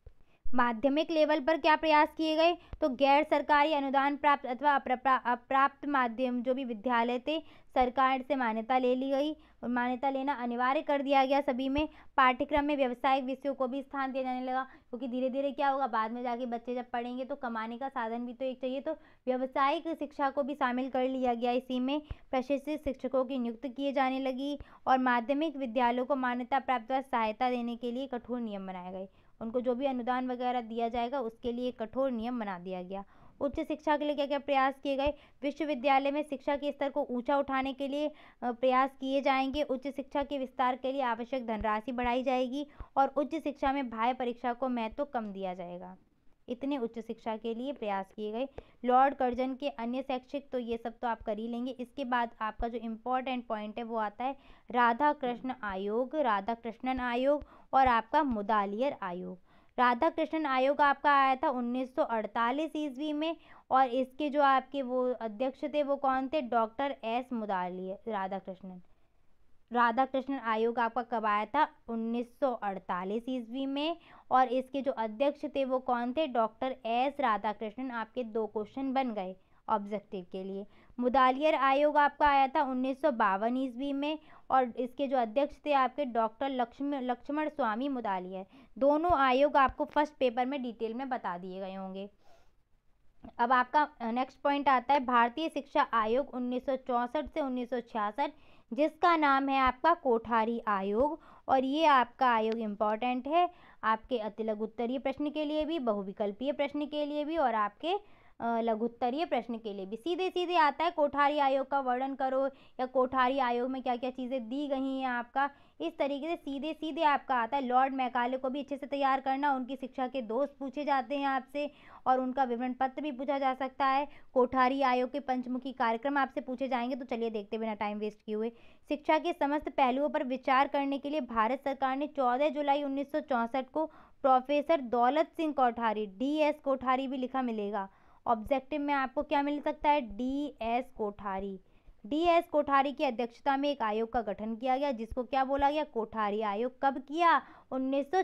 माध्यमिक लेवल पर क्या प्रयास किए गए तो गैर सरकारी अनुदान प्राप्त अथवा अप्राप्त माध्यम जो भी विद्यालय थे सरकार से मान्यता ले ली गई और मान्यता लेना अनिवार्य कर दिया गया सभी में पाठ्यक्रम में व्यावसायिक विषयों को भी स्थान दिया जाने लगा क्योंकि धीरे धीरे क्या होगा बाद में जाके बच्चे जब पढ़ेंगे तो कमाने का साधन भी तो एक चाहिए तो व्यावसायिक शिक्षा को भी शामिल कर लिया गया इसी में प्रशिक्षित शिक्षकों की नियुक्त किए जाने लगी और माध्यमिक विद्यालयों को मान्यता प्राप्त सहायता देने के लिए कठोर नियम बनाए गए उनको जो भी अनुदान वगैरह दिया जाएगा उसके लिए कठोर नियम बना दिया गया उच्च शिक्षा के लिए क्या क्या प्रयास किए गए विश्वविद्यालय में शिक्षा के स्तर को ऊंचा उठाने के लिए प्रयास किए जाएंगे उच्च शिक्षा के विस्तार के लिए आवश्यक धनराशि बढ़ाई जाएगी और उच्च शिक्षा में बाह्य परीक्षा को महत्व तो कम दिया जाएगा इतने उच्च शिक्षा के लिए प्रयास किए गए लॉर्ड कर्जन के अन्य शैक्षिक तो ये सब तो आप कर ही लेंगे इसके बाद आपका जो इम्पोर्टेंट पॉइंट है वो आता है राधा कृष्ण आयोग राधा कृष्णन आयोग और आपका मुदालियर आयोग राधा कृष्णन आयोग आपका आया था 1948 सौ ईस्वी में और इसके जो आपके वो अध्यक्ष थे वो कौन थे doctor S Mudaliar Radhakrishnan Radhakrishnan आयोग आपका कब आया था 1948 ईस्वी में और इसके जो अध्यक्ष थे वो कौन थे डॉक्टर एस राधा कृष्णन आपके दो क्वेश्चन बन गए ऑब्जेक्टिव के लिए मुदालियर आयोग आपका आया था उन्नीस सौ बावन ईस्वी में और इसके जो अध्यक्ष थे आपके डॉक्टर लक्ष्मण लक्ष्मण स्वामी मुदालियर दोनों आयोग आपको फर्स्ट पेपर में डिटेल में बता दिए गए होंगे अब आपका नेक्स्ट पॉइंट आता है भारतीय शिक्षा आयोग उन्नीस से उन्नीस जिसका नाम है आपका कोठारी आयोग और ये आपका आयोग इम्पॉर्टेंट है आपके अतिलग उत्तरीय प्रश्न के लिए भी बहुविकल्पीय प्रश्न के लिए भी और आपके लघुत्तरीय प्रश्न के लिए भी सीधे सीधे आता है कोठारी आयोग का वर्णन करो या कोठारी आयोग में क्या क्या चीज़ें दी गई हैं आपका इस तरीके से सीधे सीधे आपका आता है लॉर्ड मैकाले को भी अच्छे से तैयार करना उनकी शिक्षा के दोस्त पूछे जाते हैं आपसे और उनका विवरण पत्र भी पूछा जा सकता है कोठारी आयोग के पंचमुखी कार्यक्रम आपसे पूछे जाएंगे तो चलिए देखते बिना टाइम वेस्ट किए हुए शिक्षा के समस्त पहलुओं पर विचार करने के लिए भारत सरकार ने चौदह जुलाई उन्नीस को professor Daulat Singh Kothari D S Kothari भी लिखा मिलेगा ऑब्जेक्टिव में आपको क्या मिल सकता है D S Kothari D S Kothari की अध्यक्षता में एक आयोग का गठन किया गया जिसको क्या बोला गया कोठारी आयोग कब किया उन्नीस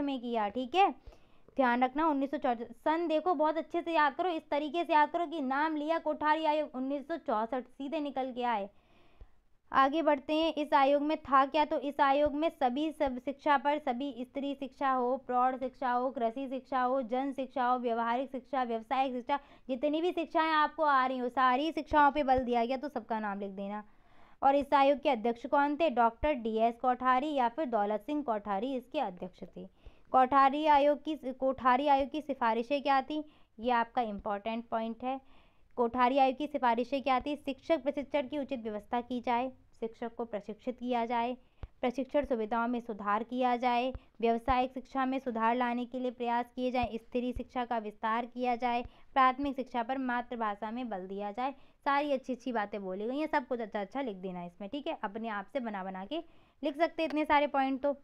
में किया ठीक है ध्यान रखना उन्नीस सन देखो बहुत अच्छे से याद करो इस तरीके से याद करो कि नाम लिया कोठारी आयोग उन्नीस सीधे निकल के आए आगे बढ़ते हैं इस आयोग में था क्या तो इस आयोग में सभी सब शिक्षा पर सभी स्त्री शिक्षा हो प्रौढ़ शिक्षा हो कृषि शिक्षा हो जन शिक्षा हो व्यवहारिक शिक्षा व्यवसायिक शिक्षा जितनी भी शिक्षाएं आपको आ रही हो सारी शिक्षाओं पे बल दिया गया तो सबका नाम लिख देना और इस आयोग के अध्यक्ष कौन थे डॉक्टर डी एस कोठारी या फिर दौलत सिंह कोठारी इसके अध्यक्ष थे कोठारी आयोग की कोठारी आयोग की सिफारिशें क्या थी ये आपका इम्पोर्टेंट पॉइंट है कोठारी आयोग की सिफारिशें क्या आती शिक्षक प्रशिक्षण की उचित व्यवस्था की जाए शिक्षक को प्रशिक्षित किया जाए प्रशिक्षण सुविधाओं में सुधार किया जाए व्यावसायिक शिक्षा में सुधार लाने के लिए प्रयास किए जाए स्त्री शिक्षा का विस्तार किया जाए प्राथमिक शिक्षा पर मातृभाषा में बल दिया जाए सारी अच्छी अच्छी बातें बोली गई हैं सब कुछ अच्छा अच्छा लिख देना इसमें ठीक है अपने आप से बना बना के लिख सकते इतने सारे पॉइंट तो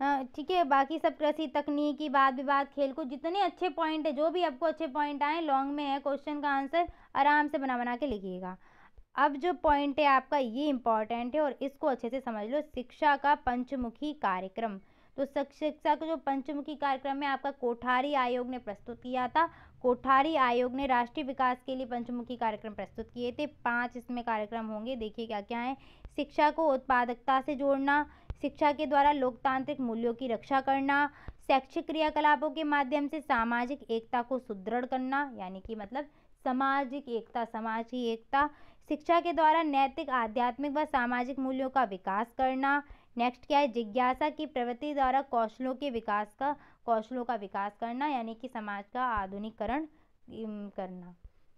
हाँ, ठीक है बाकी सब कृषि तकनीकी बात विवाद खेल को जितने अच्छे पॉइंट है जो भी आपको अच्छे पॉइंट आए लॉन्ग में है क्वेश्चन का आंसर आराम से बना बना के लिखिएगा अब जो पॉइंट है आपका ये इम्पॉर्टेंट है और इसको अच्छे से समझ लो शिक्षा का पंचमुखी कार्यक्रम तो शिक्षा का जो पंचमुखी कार्यक्रम है आपका कोठारी आयोग ने प्रस्तुत किया था कोठारी आयोग ने राष्ट्रीय विकास के लिए पंचमुखी कार्यक्रम प्रस्तुत किए थे पांच इसमें कार्यक्रम होंगे देखिए क्या क्या है शिक्षा को उत्पादकता से जोड़ना शिक्षा के द्वारा लोकतांत्रिक मूल्यों की रक्षा करना शैक्षिक क्रियाकलापों के माध्यम से सामाजिक एकता को सुदृढ़ करना यानी कि मतलब सामाजिक एकता समाज की एकता शिक्षा के द्वारा नैतिक आध्यात्मिक व सामाजिक मूल्यों का विकास करना नेक्स्ट क्या है जिज्ञासा की प्रवृत्ति द्वारा कौशलों के विकास का कौशलों का विकास करना यानी कि समाज का आधुनिकरण करना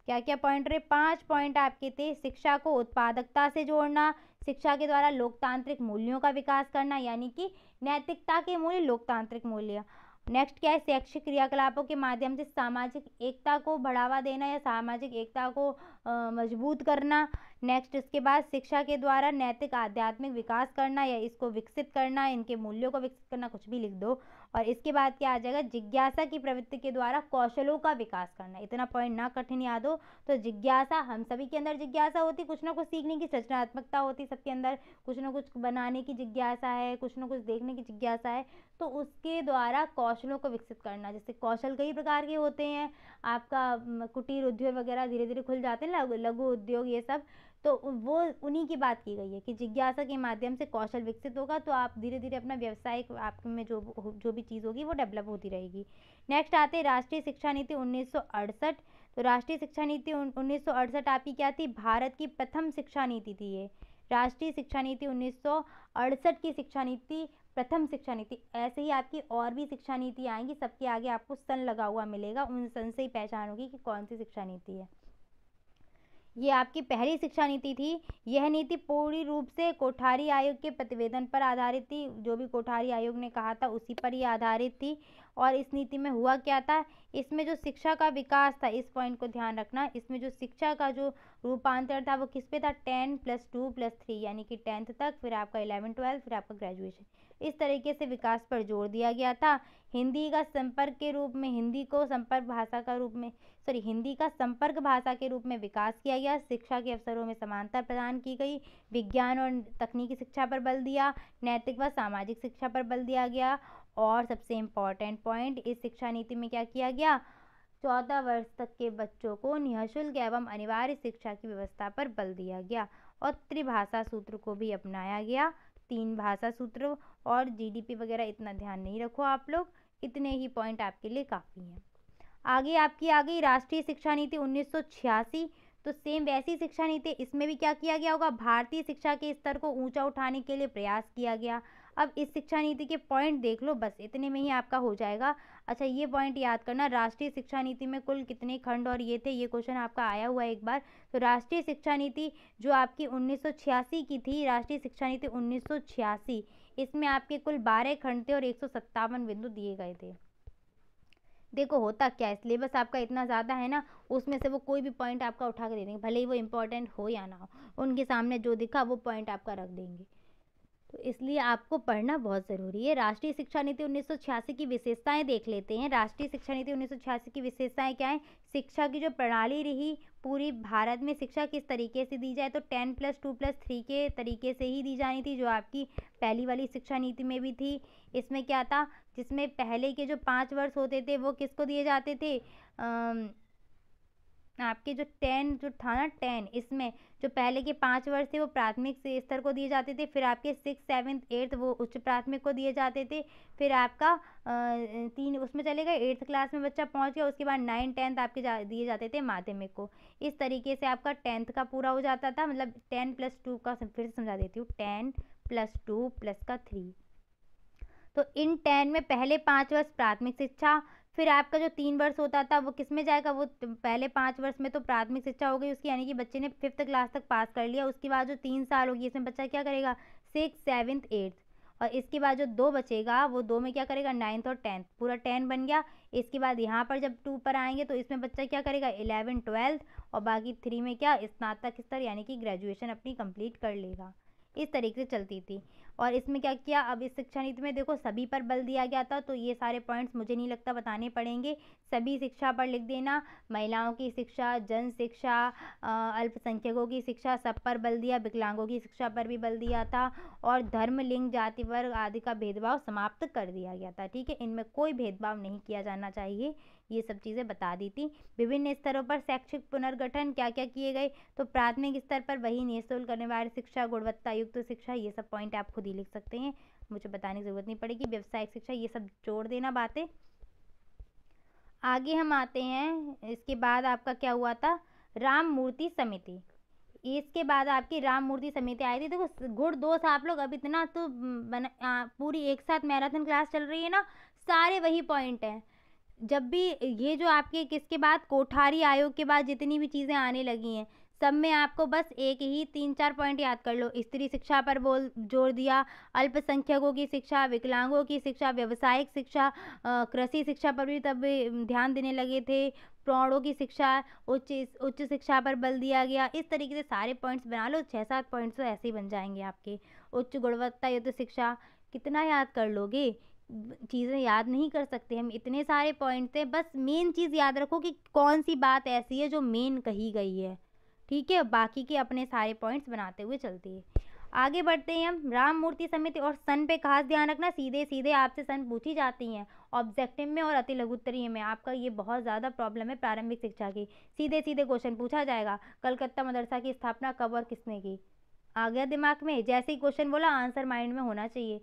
क्या क्या पॉइंट रहे पांच पॉइंट आपके थे शिक्षा को उत्पादकता से जोड़ना शिक्षा के द्वारा लोकतांत्रिक मूल्यों का विकास करना यानी कि नैतिकता के मूल्य लोकतांत्रिक मूल्य नेक्स्ट क्या है शैक्षिक क्रियाकलापों के माध्यम से सामाजिक एकता को बढ़ावा देना या सामाजिक एकता को मजबूत करना नेक्स्ट इसके बाद शिक्षा के द्वारा नैतिक आध्यात्मिक विकास करना या इसको विकसित करना इनके मूल्यों को विकसित करना कुछ भी लिख दो और इसके बाद क्या आ जाएगा जिज्ञासा की प्रवृत्ति के द्वारा कौशलों का विकास करना इतना पॉइंट ना कठिन याद हो तो जिज्ञासा हम सभी के अंदर जिज्ञासा होती कुछ ना कुछ सीखने की सृजनात्मकता होती सबके अंदर कुछ ना कुछ बनाने की जिज्ञासा है कुछ ना कुछ देखने की जिज्ञासा है तो उसके द्वारा कौशलों को विकसित करना जैसे कौशल कई प्रकार के होते हैं आपका कुटीर उद्योग वगैरह धीरे धीरे खुल जाते हैं लघु उद्योग ये सब तो वो उन्हीं की बात की गई है कि जिज्ञासा के माध्यम से कौशल विकसित होगा तो आप धीरे धीरे अपना व्यवसाय आप में जो जो भी चीज़ होगी वो डेवलप होती रहेगी नेक्स्ट आते हैं राष्ट्रीय शिक्षा नीति उन्नीस तो राष्ट्रीय शिक्षा नीति उन्नीस आपकी क्या थी भारत की प्रथम शिक्षा नीति थी ये राष्ट्रीय शिक्षा नीति उन्नीस की शिक्षा नीति प्रथम शिक्षा नीति ऐसे ही आपकी और भी शिक्षा नीति आएंगी सबके आगे आपको सन लगा हुआ मिलेगा उन सन से ही पहचान होगी कि कौन सी शिक्षा नीति है ये आपकी पहली शिक्षा नीति थी यह नीति पूरी रूप से कोठारी आयोग के प्रतिवेदन पर आधारित थी जो भी कोठारी आयोग ने कहा था उसी पर ही आधारित थी और इस नीति में हुआ क्या था इसमें जो शिक्षा का विकास था इस पॉइंट को ध्यान रखना इसमें जो शिक्षा का जो रूपांतर था वो किस पे था ten plus two plus three यानी कि टेंथ तक फिर आपका इलेवन ट्वेल्थ फिर आपका ग्रेजुएशन इस तरीके से विकास पर जोर दिया गया था हिंदी का संपर्क के रूप में हिंदी को संपर्क भाषा का रूप में सॉरी हिंदी का संपर्क भाषा के रूप में विकास किया गया शिक्षा के अवसरों में समानता प्रदान की गई विज्ञान और तकनीकी शिक्षा पर बल दिया नैतिक व सामाजिक शिक्षा पर बल दिया गया और सबसे इम्पॉर्टेंट पॉइंट इस शिक्षा नीति में क्या किया गया चौदह वर्ष तक के बच्चों को निःशुल्क एवं अनिवार्य शिक्षा की व्यवस्था पर बल दिया गया और त्रिभाषा सूत्र को भी अपनाया गया तीन भाषा सूत्र और जीडीपी वगैरह इतना ध्यान नहीं रखो आप लोग इतने ही पॉइंट आपके लिए काफ़ी हैं आगे आपकी आ गई राष्ट्रीय शिक्षा नीति उन्नीस तो सेम वैसी शिक्षा नीति इसमें भी क्या किया गया होगा भारतीय शिक्षा के स्तर को ऊंचा उठाने के लिए प्रयास किया गया अब इस शिक्षा नीति के पॉइंट देख लो बस इतने में ही आपका हो जाएगा अच्छा ये पॉइंट याद करना राष्ट्रीय शिक्षा नीति में कुल कितने खंड और ये थे ये क्वेश्चन आपका आया हुआ है एक बार तो राष्ट्रीय शिक्षा नीति जो आपकी उन्नीस की थी राष्ट्रीय शिक्षा नीति उन्नीस इसमें आपके कुल बारह खंड थे और एक बिंदु दिए गए थे देखो होता क्या है सिलेबस आपका इतना ज़्यादा है ना उसमें से वो कोई भी पॉइंट आपका उठा कर दे देंगे भले ही वो इम्पॉर्टेंट हो या ना हो उनके सामने जो दिखा वो पॉइंट आपका रख देंगे तो इसलिए आपको पढ़ना बहुत ज़रूरी है राष्ट्रीय शिक्षा नीति उन्नीस की विशेषताएं देख लेते हैं राष्ट्रीय शिक्षा नीति उन्नीस की विशेषताएं क्या हैं शिक्षा की जो प्रणाली रही पूरी भारत में शिक्षा किस तरीके से दी जाए तो ten plus two plus three के तरीके से ही दी जानी थी जो आपकी पहली वाली शिक्षा नीति में भी थी इसमें क्या था जिसमें पहले के जो पाँच वर्ष होते थे वो किसको दिए जाते थे आ, आपके जो टेन जो था ना टेन इसमें जो पहले के पाँच वर्ष थे वो प्राथमिक स्तर को दिए जाते थे फिर आपके सिक्स सेवन्थ एट्थ वो उच्च प्राथमिक को दिए जाते थे फिर आपका तीन उसमें चले गए एट्थ क्लास में बच्चा पहुंच गया उसके बाद नाइन टेंथ आपके जा, दिए जाते थे माध्यमिक को इस तरीके से आपका टेंथ का पूरा हो जाता था मतलब टेन प्लस टू का फिर से समझा देती हूँ टेन प्लस टू प्लस का थ्री तो इन टेन में पहले पाँच वर्ष प्राथमिक शिक्षा फिर आपका जो तीन वर्ष होता था वो किस में जाएगा वो पहले पाँच वर्ष में तो प्राथमिक शिक्षा हो गई उसकी यानी कि बच्चे ने फिफ्थ क्लास तक पास कर लिया उसके बाद जो तीन साल होगी इसमें बच्चा क्या करेगा सिक्स सेवन्थ एट्थ और इसके बाद जो दो बचेगा वो दो में क्या करेगा नाइन्थ और टेंथ पूरा टेन बन गया इसके बाद यहाँ पर जब टू पर आएंगे तो इसमें बच्चा क्या करेगा इलेवन ट्वेल्थ और बाकी थ्री में क्या स्नातक स्तर यानी कि ग्रेजुएशन अपनी कंप्लीट कर लेगा इस तरीके से चलती थी और इसमें क्या किया अब इस शिक्षा नीति में देखो सभी पर बल दिया गया था तो ये सारे पॉइंट्स मुझे नहीं लगता बताने पड़ेंगे सभी शिक्षा पर लिख देना महिलाओं की शिक्षा जन शिक्षा अल्पसंख्यकों की शिक्षा सब पर बल दिया विकलांगों की शिक्षा पर भी बल दिया था और धर्म लिंग जाति वर्ग आदि का भेदभाव समाप्त कर दिया गया था ठीक है इनमें कोई भेदभाव नहीं किया जाना चाहिए ये सब चीज़ें बता दी थी विभिन्न स्तरों पर शैक्षिक पुनर्गठन क्या क्या किए गए तो प्राथमिक स्तर पर वही निःशुल्क अनिवार्य शिक्षा गुणवत्ता युक्त शिक्षा ये सब पॉइंट आप खुद ही लिख सकते हैं मुझे बताने की ज़रूरत नहीं पड़ेगी व्यावसायिक शिक्षा ये सब जोड़ देना बातें आगे हम आते हैं इसके बाद आपका क्या हुआ था राम मूर्ति समिति इसके बाद आपकी राम मूर्ति समिति आई थी देखो गुड़ दोस्त आप लोग अब इतना तो बना पूरी एक साथ मैराथन क्लास चल रही है ना सारे वही पॉइंट हैं जब भी ये जो आपके किसके बाद कोठारी आयोग के बाद जितनी भी चीज़ें आने लगी हैं सब में आपको बस एक ही तीन चार पॉइंट याद कर लो स्त्री शिक्षा पर बोल जोर दिया अल्पसंख्यकों की शिक्षा विकलांगों की शिक्षा व्यवसायिक शिक्षा कृषि शिक्षा पर भी तब ध्यान देने लगे थे प्रौढ़ों की शिक्षा उच्च उच्च शिक्षा पर बल दिया गया इस तरीके से सारे पॉइंट्स बना लो छः सात पॉइंट्स तो ऐसे ही बन जाएंगे आपके उच्च गुणवत्ता युद्ध शिक्षा कितना याद कर लोगे चीज़ें याद नहीं कर सकते हम इतने सारे पॉइंट थे बस मेन चीज़ याद रखो कि कौन सी बात ऐसी है जो मेन कही गई है ठीक है बाकी के अपने सारे पॉइंट्स बनाते हुए चलती है आगे बढ़ते हैं हम राम मूर्ति समिति और सन पे खास ध्यान रखना सीधे सीधे आपसे सन पूछी जाती हैं ऑब्जेक्टिव में और अति लघुत्तरीय में आपका ये बहुत ज़्यादा प्रॉब्लम है प्रारंभिक शिक्षा की सीधे सीधे क्वेश्चन पूछा जाएगा कलकत्ता मदरसा की स्थापना कब और किसने की आ गया दिमाग में जैसे ही क्वेश्चन बोला आंसर माइंड में होना चाहिए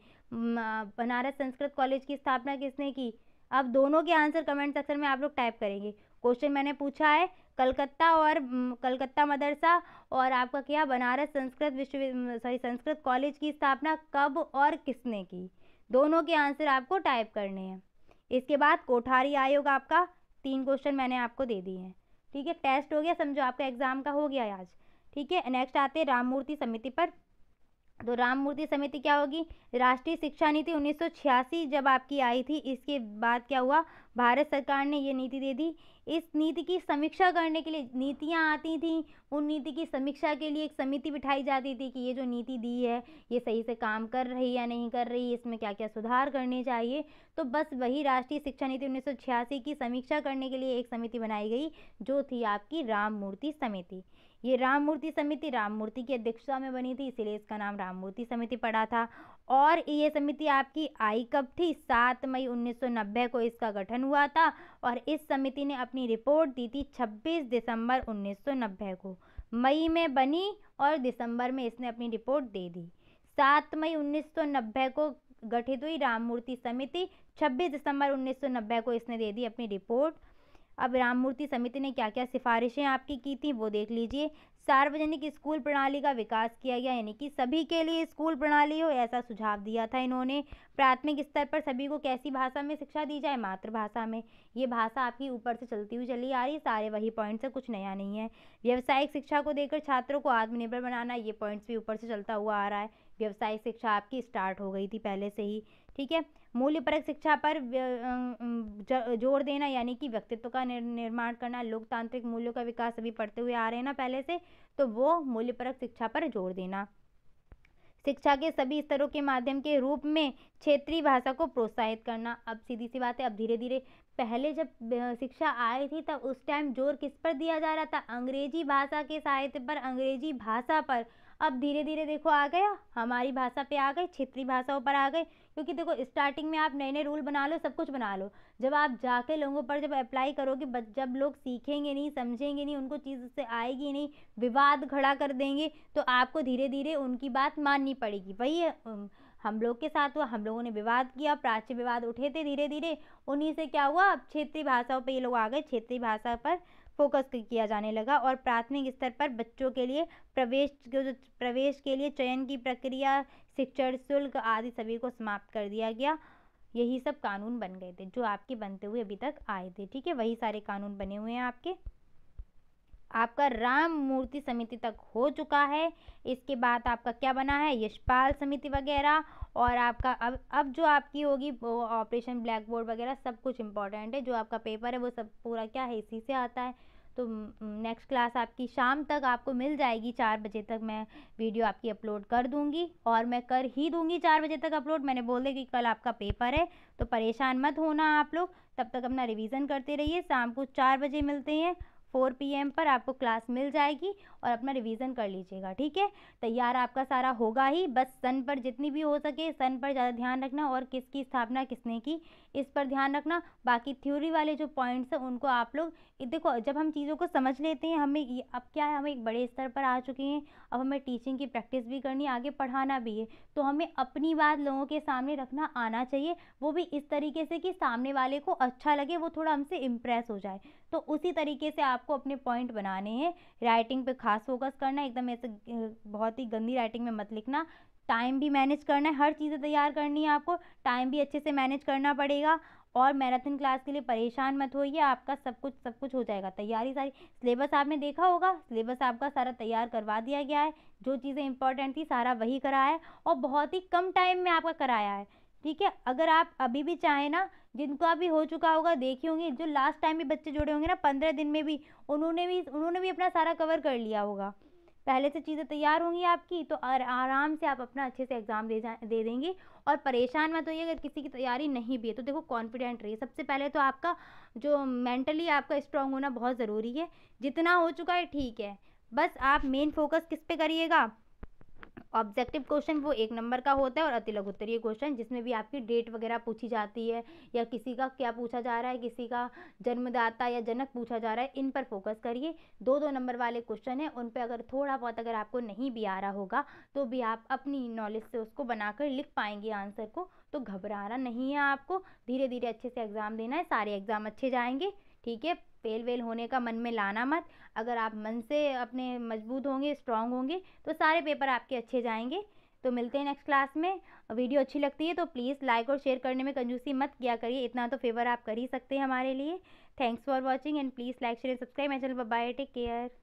बनारस संस्कृत कॉलेज की स्थापना किसने की अब दोनों के आंसर कमेंट सेक्शन में आप लोग टाइप करेंगे क्वेश्चन मैंने पूछा है कलकत्ता और कलकत्ता मदरसा और आपका क्या बनारस संस्कृत विश्व सॉरी संस्कृत कॉलेज की स्थापना कब और किसने की दोनों के आंसर आपको टाइप करने हैं इसके बाद कोठारी आयोग आपका तीन क्वेश्चन मैंने आपको दे दिए हैं ठीक है टेस्ट हो गया समझो आपका एग्ज़ाम का हो गया आज ठीक है नेक्स्ट आते हैं राममूर्ति समिति पर तो राममूर्ति समिति क्या होगी राष्ट्रीय शिक्षा नीति 1986 जब आपकी आई थी इसके बाद क्या हुआ भारत सरकार ने ये नीति दे दी इस नीति की समीक्षा करने के लिए नीतियाँ आती थी उन नीति की समीक्षा के लिए एक समिति बिठाई जाती थी कि ये जो नीति दी है ये सही से काम कर रही या नहीं कर रही इसमें क्या क्या सुधार करने चाहिए तो बस वही राष्ट्रीय शिक्षा नीति उन्नीस की समीक्षा करने के लिए एक समिति बनाई गई जो थी आपकी राम मूर्ति समिति ये राम मूर्ति समिति राम मूर्ति की अध्यक्षता में बनी थी इसीलिए इसका नाम राम मूर्ति समिति पड़ा था और ये समिति आपकी आई कब थी सात मई 1990 को इसका गठन हुआ था और इस समिति ने अपनी रिपोर्ट दी थी 26 दिसंबर 1990 को मई में बनी और दिसंबर में इसने अपनी रिपोर्ट दे दी सात मई 1990 को गठित हुई राम मूर्ति समिति 26 दिसंबर 1990 को इसने दे दी अपनी रिपोर्ट अब राममूर्ति समिति ने क्या क्या सिफारिशें आपकी की थी वो देख लीजिए सार्वजनिक स्कूल प्रणाली का विकास किया गया यानी कि सभी के लिए स्कूल प्रणाली हो ऐसा सुझाव दिया था इन्होंने प्राथमिक स्तर पर सभी को कैसी भाषा में शिक्षा दी जाए मातृभाषा में ये भाषा आपकी ऊपर से चलती हुई चली आ रही है सारे वही पॉइंट्स है कुछ नया नहीं है व्यावसायिक शिक्षा को देकर छात्रों को आत्मनिर्भर बनाना ये पॉइंट्स भी ऊपर से चलता हुआ आ रहा है व्यावसायिक शिक्षा आपकी स्टार्ट हो गई थी पहले से ही ठीक है मूल्यपरक शिक्षा पर जोर देना यानी कि व्यक्तित्व का निर्माण करना लोकतांत्रिक मूल्यों का विकास अभी पढ़ते हुए आ रहे हैं ना पहले से तो वो मूल्यपरक शिक्षा पर जोर देना शिक्षा के सभी स्तरों के माध्यम के रूप में क्षेत्रीय भाषा को प्रोत्साहित करना अब सीधी सी बात है अब धीरे धीरे पहले जब शिक्षा आई थी तब उस टाइम जोर किस पर दिया जा रहा था अंग्रेजी भाषा के साहित्य पर अंग्रेजी भाषा पर अब धीरे धीरे देखो आ गया हमारी भाषा पे आ गए क्षेत्रीय भाषाओं पर आ गए क्योंकि देखो स्टार्टिंग में आप नए नए रूल बना लो सब कुछ बना लो जब आप जाके लोगों पर जब अप्लाई करोगे जब लोग सीखेंगे नहीं समझेंगे नहीं उनको चीज़ उससे आएगी नहीं विवाद खड़ा कर देंगे तो आपको धीरे धीरे उनकी बात माननी पड़ेगी वही हम लोग के साथ हुआ हम लोगों ने विवाद किया प्राच्य विवाद उठे थे धीरे धीरे उन्हीं से क्या हुआ अब क्षेत्रीय भाषाओं पर ये लोग आ गए क्षेत्रीय भाषा पर फोकस किया जाने लगा और प्राथमिक स्तर पर बच्चों के लिए प्रवेश प्रवेश के लिए चयन की प्रक्रिया शिक्षण शुल्क आदि सभी को समाप्त कर दिया गया यही सब कानून बन गए थे जो आपके बनते हुए अभी तक आए थे ठीक है वही सारे कानून बने हुए हैं आपके आपका राम मूर्ति समिति तक हो चुका है इसके बाद आपका क्या बना है यशपाल समिति वगैरह और आपका अब अब जो आपकी होगी ऑपरेशन ब्लैक बोर्ड वगैरह सब कुछ इम्पॉर्टेंट है जो आपका पेपर है वो सब पूरा क्या है इसी से आता है तो नेक्स्ट क्लास आपकी शाम तक आपको मिल जाएगी चार बजे तक मैं वीडियो आपकी अपलोड कर दूंगी और मैं कर ही दूँगी चार बजे तक अपलोड मैंने बोल दिया कि कल आपका पेपर है तो परेशान मत होना आप लोग तब तक अपना रिवीज़न करते रहिए शाम को चार बजे मिलते हैं फोर एम पर आपको क्लास मिल जाएगी और अपना रिवीजन कर लीजिएगा ठीक है तैयार आपका सारा होगा ही बस सन पर जितनी भी हो सके सन पर ज़्यादा ध्यान रखना और किसकी स्थापना किसने की इस पर ध्यान रखना बाकी थ्योरी वाले जो पॉइंट्स हैं उनको आप लोग देखो जब हम चीज़ों को समझ लेते हैं हमें अब क्या है हम एक बड़े स्तर पर आ चुके हैं अब हमें टीचिंग की प्रैक्टिस भी करनी आगे पढ़ाना भी है तो हमें अपनी बात लोगों के सामने रखना आना चाहिए वो भी इस तरीके से कि सामने वाले को अच्छा लगे वो थोड़ा हमसे इम्प्रेस हो जाए तो उसी तरीके से आपको अपने पॉइंट बनाने हैं राइटिंग पे खास फोकस करना एकदम ऐसे बहुत ही गंदी राइटिंग में मत लिखना टाइम भी मैनेज करना है हर चीज़ें तैयार करनी है आपको टाइम भी अच्छे से मैनेज करना पड़ेगा और मैराथन क्लास के लिए परेशान मत होइए आपका सब कुछ सब कुछ हो जाएगा तैयारी सारी सिलेबस आपने देखा होगा सिलेबस आपका सारा तैयार करवा दिया गया है जो चीज़ें इंपॉर्टेंट थी सारा वही कराया है और बहुत ही कम टाइम में आपका कराया है ठीक है अगर आप अभी भी चाहें ना जिनका भी हो चुका होगा देखे होंगे जो लास्ट टाइम भी बच्चे जुड़े होंगे ना पंद्रह दिन में भी उन्होंने भी उन्होंने भी अपना सारा कवर कर लिया होगा पहले से चीज़ें तैयार होंगी आपकी तो आराम से आप अपना अच्छे से एग्ज़ाम दे जा दे देंगे और परेशान मत होइए अगर किसी की तैयारी नहीं भी है तो देखो कॉन्फिडेंट रहिए सबसे पहले तो आपका जो मेंटली आपका स्ट्रांग होना बहुत ज़रूरी है जितना हो चुका है ठीक है बस आप मेन फोकस किस पे करिएगा ऑब्जेक्टिव क्वेश्चन वो एक नंबर का होता है और अति लघुत्तरीय क्वेश्चन जिसमें भी आपकी डेट वगैरह पूछी जाती है या किसी का क्या पूछा जा रहा है किसी का जन्मदाता या जनक पूछा जा रहा है इन पर फोकस करिए दो दो नंबर वाले क्वेश्चन हैं उन पर अगर थोड़ा बहुत अगर आपको नहीं भी आ रहा होगा तो भी आप अपनी नॉलेज से उसको बनाकर लिख पाएंगे आंसर को तो घबराना नहीं है आपको धीरे धीरे अच्छे से एग्ज़ाम देना है सारे एग्ज़ाम अच्छे जाएंगे ठीक है फेल वेल होने का मन में लाना मत अगर आप मन से अपने मजबूत होंगे स्ट्रांग होंगे तो सारे पेपर आपके अच्छे जाएंगे तो मिलते हैं नेक्स्ट क्लास में वीडियो अच्छी लगती है तो प्लीज़ लाइक और शेयर करने में कंजूसी मत किया करिए इतना तो फेवर आप कर ही सकते हैं हमारे लिए thanks for watching and please like share and subscribe my channel bye take care